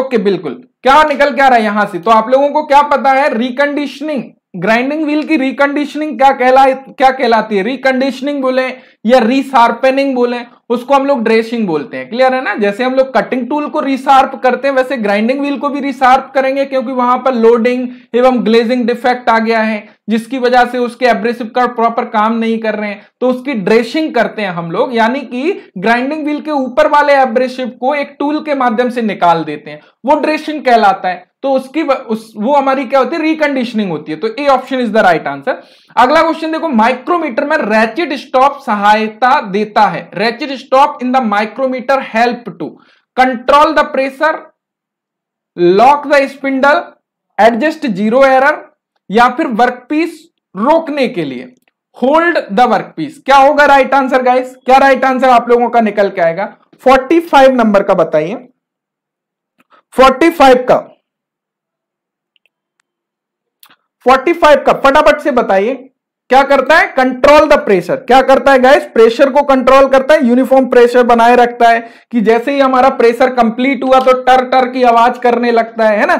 ओके बिल्कुल क्या निकल क्या रहा है यहां से तो आप लोगों को क्या पता है रिकंडीशनिंग ग्राइंडिंग व्हील की रिकंडीशनिंग क्या कहला क्या कहलाती है रिकंडीशनिंग बोले या रिसार्पेनिंग बोले उसको हम लोग ड्रेसिंग बोलते हैं क्लियर है ना जैसे हम लोग कटिंग टूल को रिसार्प करते हैं वैसे ग्राइंडिंग व्हील को भी रिसार्प करेंगे क्योंकि वहां पर लोडिंग एवं ग्लेजिंग डिफेक्ट आ गया है जिसकी वजह से उसके एब्रेसिव का प्रॉपर काम नहीं कर रहे हैं तो उसकी ड्रेसिंग करते हैं हम लोग यानी कि ग्राइंडिंग व्हील के ऊपर वाले एब्रेसिव को एक टूल के माध्यम से निकाल देते हैं वो ड्रेसिंग कहलाता है तो उसकी उस, वो हमारी क्या होती है रिकंडीशनिंग होती है तो A option is the right answer अगला क्वेश्चन देखो माइक्रोमीटर में रैचिड स्टॉप सहायता देता है ratchet stop in the micrometer help to control the pressure lock the spindle adjust zero error या फिर वर्कपीस रोकने के लिए होल्ड द वर्कपीस क्या होगा राइट आंसर गाइस क्या राइट आंसर आप लोगों का निकल के आएगा 45 नंबर का बताइए 45 का 45 का फटाफट से बताइए क्या करता है कंट्रोल द प्रेशर क्या करता है गैस प्रेशर को कंट्रोल करता है यूनिफॉर्म प्रेशर बनाए रखता है कि जैसे ही हमारा प्रेशर कंप्लीट हुआ तो टर टर की आवाज करने लगता है है ना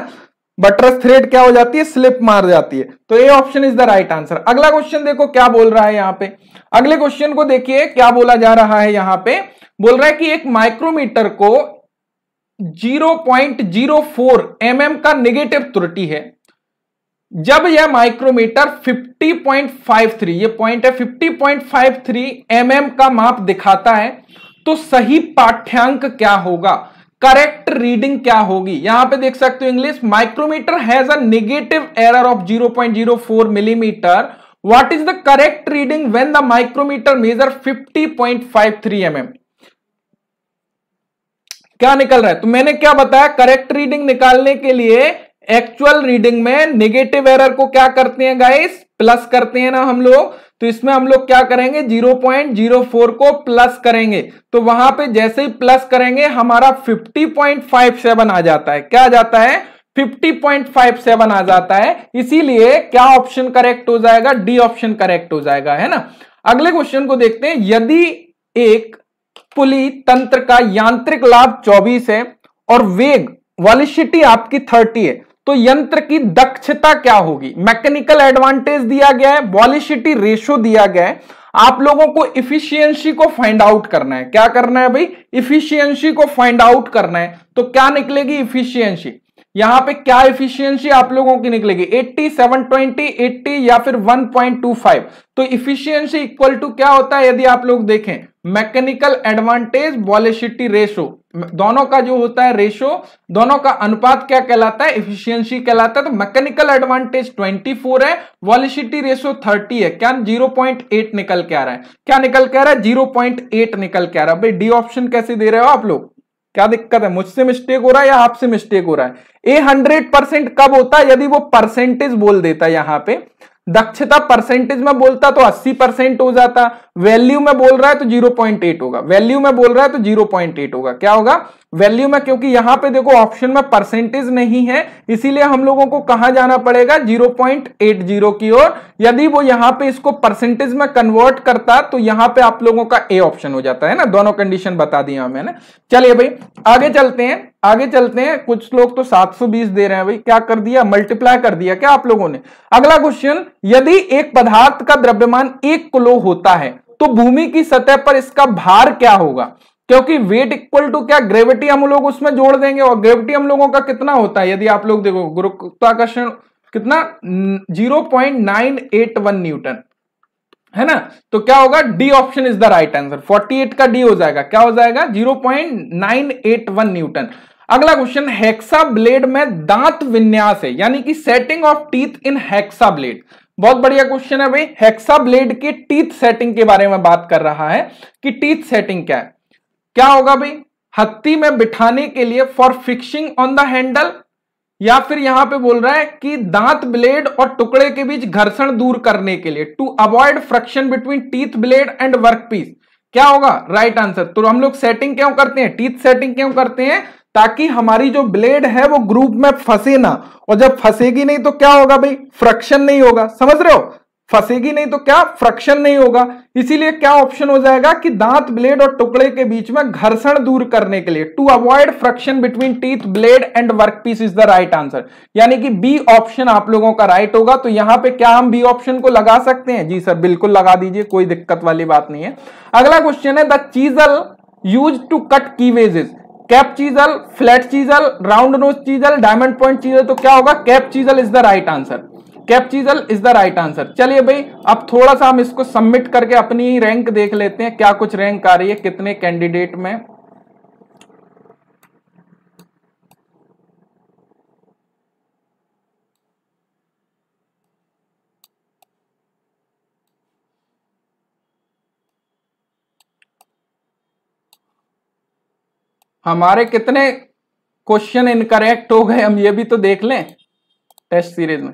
बटरस थ्रेड क्या हो जाती है स्लिप मार जाती है तो A option is the right answer अगला क्वेश्चन देखो क्या बोल रहा है यहाँ पे अगले क्वेश्चन को देखिए क्या बोला जा रहा है यहाँ पे बोल रहा है कि एक माइक्रोमीटर को 0.04 पॉइंट mm का निगेटिव त्रुटि है जब यह माइक्रोमीटर 50.53 ये पॉइंट है 50.53 एमएम mm का माप दिखाता है तो सही पाठ्यांक क्या होगा करेक्ट रीडिंग क्या होगी यहां पे देख सकते हो English micrometer has a negative error of 0.04 millimetre what is the correct reading when the micrometer measure 50.53 mm? क्या निकल रहा है तो मैंने क्या बताया करेक्ट रीडिंग निकालने के लिए एक्चुअल रीडिंग में नेगेटिव एरर को क्या करते हैं गाइस प्लस करते हैं ना हम लोग तो इसमें हम लोग क्या करेंगे 0.04 को प्लस करेंगे तो वहां पे जैसे ही प्लस करेंगे हमारा 50.57 आ जाता है क्या आ जाता है 50.57 आ जाता है इसीलिए क्या ऑप्शन करेक्ट हो जाएगा डी ऑप्शन करेक्ट हो जाएगा है ना अगले क्वेश्चन को देखते हैं यदि एक पुली तंत्र का यांत्रिक लाभ 24 है और वेग वॉलिसिटी आपकी 30 है तो यंत्र की दक्षता क्या होगी मैकेनिकल एडवांटेज दिया गया है वॉलिशिटी रेशो दिया गया है आप लोगों को इफिशियंसी को फाइंड आउट करना है क्या करना है भाई इफिशियंसी को फाइंड आउट करना है तो क्या निकलेगी इफिशियंसी यहां पे क्या इफिशियंसी आप लोगों की निकलेगी 80, 720, 80 या फिर 1.25 तो इफिशियंसी इक्वल टू क्या होता है यदि आप लोग देखें मैकेनिकल एडवांटेज वॉलिसिटी रेशो दोनों का जो होता है रेशो दोनों का अनुपात क्या कहलाता है इफिशियंसी कहलाता है तो मैकेनिकल एडवांटेज 24 है वॉलिसिटी रेशो 30 है क्या 0.8 निकल के आ रहा है क्या निकल के आ रहा है 0.8 निकल के आ रहा है भाई डी ऑप्शन कैसे दे रहे हो आप लोग क्या दिक्कत है मुझसे मिस्टेक हो रहा है या आपसे मिस्टेक हो रहा है ए हंड्रेड परसेंट कब होता है यदि वो परसेंटेज बोल देता है यहां पे दक्षता परसेंटेज में बोलता तो 80 परसेंट हो जाता वैल्यू में बोल रहा है तो 0.8 होगा वैल्यू में बोल रहा है तो 0.8 होगा क्या होगा वैल्यू में क्योंकि यहां पे देखो ऑप्शन में परसेंटेज नहीं है इसीलिए हम लोगों को कहा जाना पड़ेगा 0.80 की ओर यदि वो यहां पे इसको परसेंटेज में कन्वर्ट करता तो यहां पर आप लोगों का ए ऑप्शन हो जाता है ना दोनों कंडीशन बता दिया मैंने चलिए भाई आगे चलते हैं आगे चलते हैं कुछ लोग तो 720 दे रहे हैं भाई क्या कर दिया मल्टीप्लाई कर दिया क्या आप लोगों ने अगला क्वेश्चन यदि एक पदार्थ का द्रव्यमान एक किलो होता है तो भूमि की सतह पर इसका भार क्या होगा क्योंकि वेट इक्वल टू क्या ग्रेविटी हम लोग उसमें जोड़ देंगे और ग्रेविटी हम लोगों का कितना होता है यदि आप लोग देखो गुरुत्वाकर्षण कितना 0.981 न्यूटन है ना तो क्या होगा D option is the right answer 48 का डी हो जाएगा क्या हो जाएगा 0.981 न्यूटन अगला क्वेश्चन हेक्सा ब्लेड में दांत विन्यास है यानी कि setting of teeth in hacksaw blade बहुत बढ़िया क्वेश्चन है भाई हेक्सा ब्लेड के टीथ सेटिंग के बारे में बात कर रहा है कि टीथ सेटिंग क्या है क्या होगा भाई हत्ती में बिठाने के लिए for fixing on the handle या फिर यहां पे बोल रहा है कि दांत ब्लेड और टुकड़े के बीच घर्षण दूर करने के लिए to avoid friction between teeth blade and workpiece क्या होगा राइट right आंसर तो हम लोग सेटिंग क्यों करते हैं टीथ सेटिंग क्यों करते हैं ताकि हमारी जो ब्लेड है वो ग्रुप में फंसे ना और जब फंसेगी नहीं तो क्या होगा भाई फ्रक्शन नहीं होगा समझ रहे हो फंसेगी नहीं तो क्या फ्रक्शन नहीं होगा इसीलिए क्या ऑप्शन हो जाएगा कि दांत ब्लेड और टुकड़े के बीच में घर्षण दूर करने के लिए to avoid friction between teeth blade and workpiece is the right answer यानी कि बी ऑप्शन आप लोगों का राइट होगा तो यहां पे क्या हम बी ऑप्शन को लगा सकते हैं जी सर बिल्कुल लगा दीजिए कोई दिक्कत वाली बात नहीं है अगला क्वेश्चन है the chisel use to cut की cape chisel flat chisel round nose chisel diamond point chisel तो क्या होगा cape chisel is the right answer cape chisel is the right answer चलिए भाई अब थोड़ा सा हम इसको सबमिट करके अपनी रैंक देख लेते हैं क्या कुछ रैंक आ रही है कितने कैंडिडेट में हमारे कितने क्वेश्चन इनकरेक्ट हो गए हम ये भी तो देख लें टेस्ट सीरीज में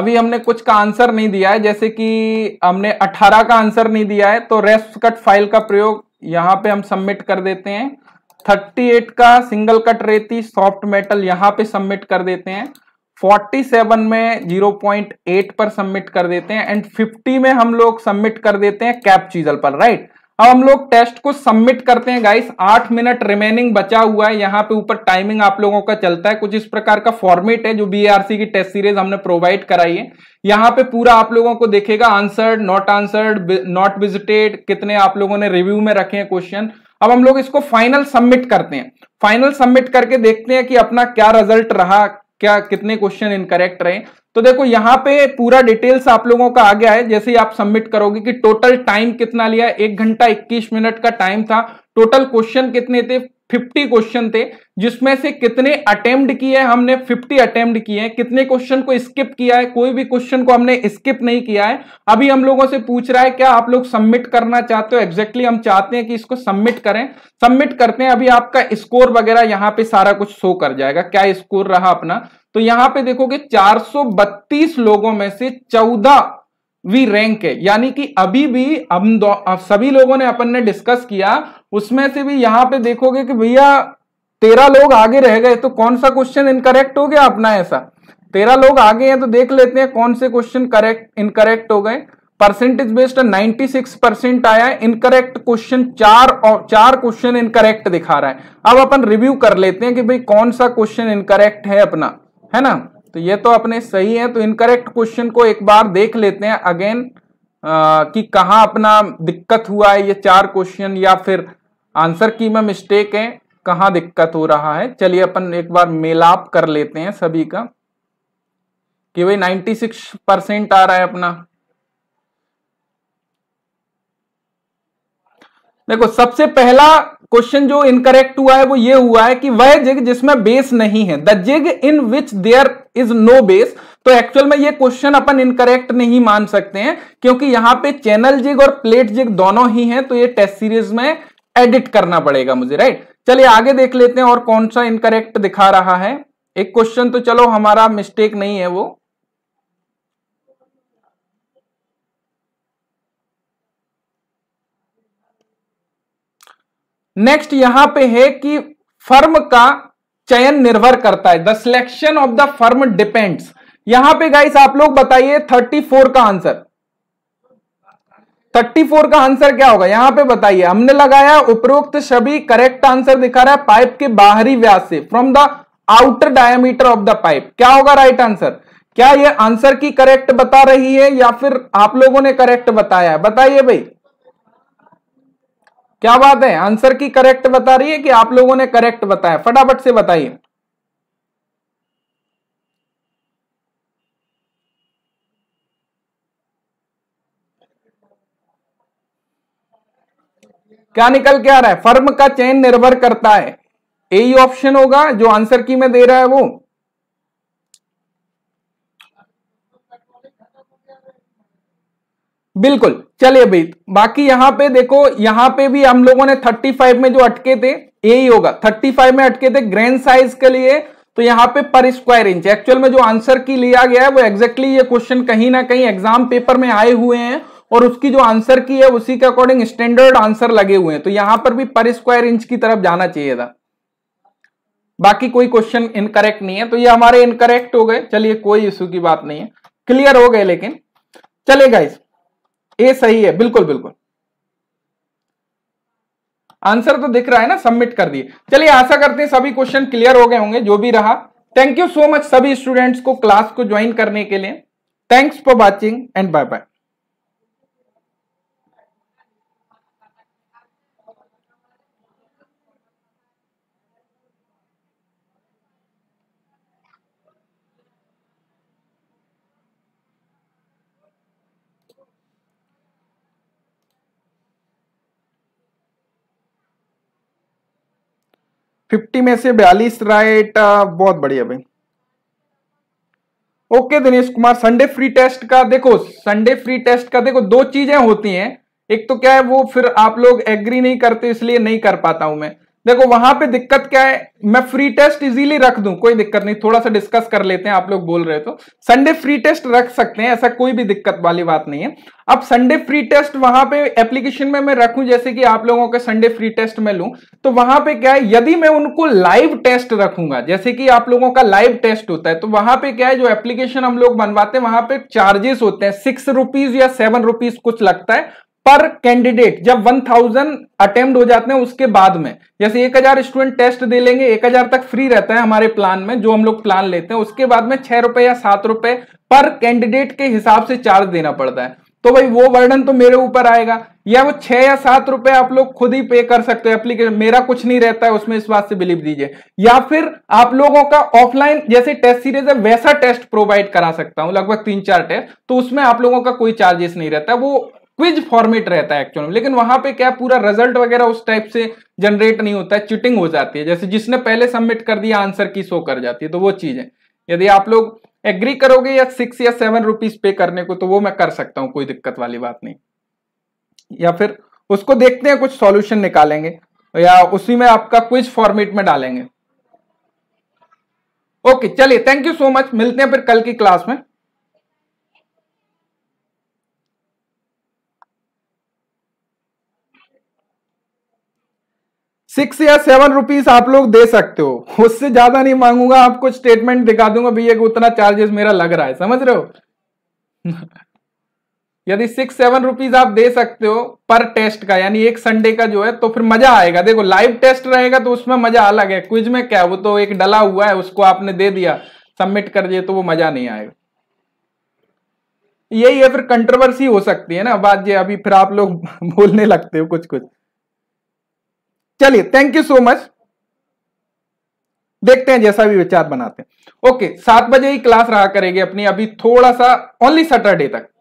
अभी हमने कुछ का आंसर नहीं दिया है जैसे कि हमने 18 का आंसर नहीं दिया है तो रेस्ट कट फाइल का प्रयोग यहाँ पे हम सबमिट कर देते हैं 38 का सिंगल कट रेती सॉफ्ट मेटल यहाँ पे सबमिट कर देते हैं 47 में 0.8 पर सबमिट कर देते हैं एंड 50 में हम लोग सबमिट कर देते हैं कैप चीजल पर राइट right? अब हम लोग टेस्ट को सबमिट करते हैं गाइस आठ मिनट रिमेनिंग बचा हुआ है यहाँ पे ऊपर टाइमिंग आप लोगों का चलता है कुछ इस प्रकार का फॉर्मेट है जो बीआरसी की टेस्ट सीरीज हमने प्रोवाइड कराई है यहाँ पे पूरा आप लोगों को देखेगा answered not answered not visited कितने आप लोगों ने रिव्यू में रखे हैं क्वेश्चन अब हम लोग इसको फाइनल सबमिट करते हैं फाइनल सबमिट करके देखते हैं कि अपना क्या रिजल्ट रहा क्या कितने क्वेश्चन इनकरेक्ट रहे तो देखो यहाँ पे पूरा डिटेल्स आप लोगों का आ गया है जैसे ही आप सबमिट करोगे कि टोटल टाइम कितना लिया एक घंटा इक्कीस मिनट का टाइम था टोटल क्वेश्चन कितने थे 50 क्वेश्चन थे जिसमें से कितने अटेम्प्ट किए हमने 50 अटेम्प्ट किए हैं कितने क्वेश्चन को स्किप किया है कोई भी क्वेश्चन को हमने स्किप नहीं किया है अभी हम लोगों से पूछ रहा है क्या आप लोग सबमिट करना चाहते हो एग्जैक्टली हम चाहते हैं कि इसको सबमिट करें सबमिट करते हैं अभी आपका स्कोर वगैरह यहाँ पे सारा कुछ शो कर जाएगा क्या स्कोर रहा अपना तो यहाँ पे देखोगे चार लोगों में से चौदह वी रैंक है यानी कि अभी भी हम सभी लोगों ने अपन ने डिस्कस किया उसमें से भी यहां पे देखोगे कि भैया तेरह लोग आगे रह गए तो कौन सा क्वेश्चन इनकरेक्ट हो गया अपना ऐसा तेरह लोग आगे हैं तो देख लेते हैं कौन से क्वेश्चन करेक्ट इनकरेक्ट हो गए percentage based ninety six percent आया है इनकरेक्ट क्वेश्चन चार और चार क्वेश्चन इनकरेक्ट दिखा रहा है अब अपन रिव्यू कर लेते हैं कि भाई कौन सा क्वेश्चन इनकरेक्ट है अपना है ना तो ये तो अपने सही है तो इनकरेक्ट क्वेश्चन को एक बार देख लेते हैं अगेन कि कहा अपना दिक्कत हुआ है ये चार क्वेश्चन या फिर आंसर की में मिस्टेक है कहा दिक्कत हो रहा है चलिए अपन एक बार मेलाप कर लेते हैं सभी का कि भाई सिक्स परसेंट आ रहा है अपना देखो सबसे पहला क्वेश्चन जो इनकरेक्ट हुआ है वो ये हुआ है कि वह जिग जिसमें बेस नहीं है the jig in which there is no base तो एक्चुअल में ये क्वेश्चन अपन इनकरेक्ट नहीं मान सकते हैं क्योंकि यहां पे चैनल जिग और प्लेट जिग दोनों ही हैं तो ये टेस्ट सीरीज में एडिट करना पड़ेगा मुझे राइट चलिए आगे देख लेते हैं और कौन सा इनकरेक्ट दिखा रहा है एक क्वेश्चन तो चलो हमारा मिस्टेक नहीं है वो नेक्स्ट यहां पे है कि फर्म का चयन निर्भर करता है the selection of the firm depends यहां पे गाइस आप लोग बताइए 34 का आंसर 34 का आंसर क्या होगा यहां पे बताइए हमने लगाया उपरोक्त सभी करेक्ट आंसर दिखा रहा है पाइप के बाहरी व्यास से from the outer diameter of the pipe क्या होगा राइट right आंसर क्या ये आंसर की करेक्ट बता रही है या फिर आप लोगों ने करेक्ट बताया है बताइए भाई क्या बात है आंसर की करेक्ट बता रही है कि आप लोगों ने करेक्ट बताया फटाफट से बताइए क्या निकल के आ रहा है फर्म का चयन निर्भर करता है ए ऑप्शन होगा जो आंसर की मैं दे रहा है वो बिल्कुल चलिए भाई बाकी यहाँ पे देखो यहाँ पे भी हम लोगों ने 35 में जो अटके थे यही होगा 35 में अटके थे ग्रैंड साइज के लिए तो यहाँ पे पर स्क्वायर इंच एक्चुअल में जो आंसर की लिया गया है वो एग्जैक्टली ये क्वेश्चन कहीं ना कहीं एग्जाम पेपर में आए हुए हैं और उसकी जो आंसर की है उसी के अकॉर्डिंग स्टैंडर्ड आंसर लगे हुए हैं तो यहां पर भी पर स्क्वायर इंच की तरफ जाना चाहिए था बाकी कोई क्वेश्चन इनकरेक्ट नहीं है तो ये हमारे इनकरेक्ट हो गए चलिए कोई इशू की बात नहीं है क्लियर हो गए लेकिन चले गाइस ए सही है बिल्कुल बिल्कुल आंसर तो दिख रहा है ना सबमिट कर दिए चलिए आशा करते हैं सभी क्वेश्चन क्लियर हो गए होंगे जो भी रहा थैंक यू सो मच सभी स्टूडेंट्स को क्लास को ज्वाइन करने के लिए thanks for watching and bye bye fifty में से बयालीस राइट बहुत बढ़िया भाई okay Dinesh Kumar Sunday free test का देखो संडे फ्री टेस्ट का देखो दो चीजें होती हैं एक तो क्या है वो फिर आप लोग एग्री नहीं करते इसलिए नहीं कर पाता हूं मैं देखो वहां पे दिक्कत क्या है मैं फ्री टेस्ट इजीली रख दूं कोई दिक्कत नहीं थोड़ा सा डिस्कस कर लेते हैं आप लोग बोल रहे तो संडे फ्री टेस्ट रख सकते हैं ऐसा कोई भी दिक्कत वाली बात नहीं है अब संडे फ्री टेस्ट वहां पे एप्लीकेशन में मैं रखूं जैसे कि आप लोगों के संडे फ्री टेस्ट में लू तो वहां पे क्या है यदि मैं उनको लाइव टेस्ट रखूंगा जैसे कि आप लोगों का लाइव टेस्ट होता है तो वहां पे क्या है जो एप्लीकेशन हम लोग बनवाते हैं वहां पे चार्जेस होते हैं सिक्स रुपीज या सेवन रुपीज कुछ लगता है पर कैंडिडेट जब 1000 अटेम्प्ट हो जाते हैं उसके बाद में जैसे 1000 स्टूडेंट टेस्ट दे लेंगे 1000 तक फ्री रहता है हमारे प्लान में जो हम लोग प्लान लेते हैं उसके बाद में छह रुपए या सात रुपए पर कैंडिडेट के हिसाब से चार्ज देना पड़ता है तो भाई वो वर्णन तो मेरे ऊपर आएगा या वो छह या सात रुपए आप लोग खुद ही पे कर सकते हो एप्लीकेशन मेरा कुछ नहीं रहता है उसमें इस बात से बिलीव दीजिए या फिर आप लोगों का ऑफलाइन जैसे टेस्ट सीरीज है वैसा टेस्ट प्रोवाइड करा सकता हूं लगभग तीन चार टेस्ट तो उसमें आप लोगों का कोई चार्जेस नहीं रहता वो क्विज फॉर्मेट रहता है एक्चुअल में लेकिन वहां पे क्या पूरा रिजल्ट वगैरह उस टाइप से जनरेट नहीं होता है चिटिंग हो जाती है जैसे जिसने पहले सबमिट कर दिया आंसर की शो कर जाती है तो वो चीज है यदि आप लोग एग्री करोगे या सिक्स या सेवन रुपीज पे करने को तो वो मैं कर सकता हूं कोई दिक्कत वाली बात नहीं या फिर उसको देखते हैं कुछ सॉल्यूशन निकालेंगे या उसी में आपका क्विज फॉर्मेट में डालेंगे ओके चलिए थैंक यू सो मच मिलते हैं फिर कल की क्लास में सिक्स या सेवन रुपीज आप लोग दे सकते हो उससे ज्यादा नहीं मांगूंगा आपको स्टेटमेंट दिखा दूंगा भैया को उतना चार्जेस मेरा लग रहा है समझ रहे हो यदि सिक्स सेवन रुपीज आप दे सकते हो पर टेस्ट का यानी एक संडे का जो है तो फिर मजा आएगा देखो लाइव टेस्ट रहेगा तो उसमें मजा अलग है क्विज में क्या वो तो एक डला हुआ है उसको आपने दे दिया सबमिट कर दिए तो वो मजा नहीं आएगा यही है फिर कंट्रोवर्सी हो सकती है ना बात ये अभी फिर आप लोग बोलने लगते हो कुछ कुछ चलिए थैंक यू सो मच देखते हैं जैसा भी विचार बनाते हैं ओके सात बजे ही क्लास रहा करेगी अपनी अभी थोड़ा सा ओनली सैटरडे तक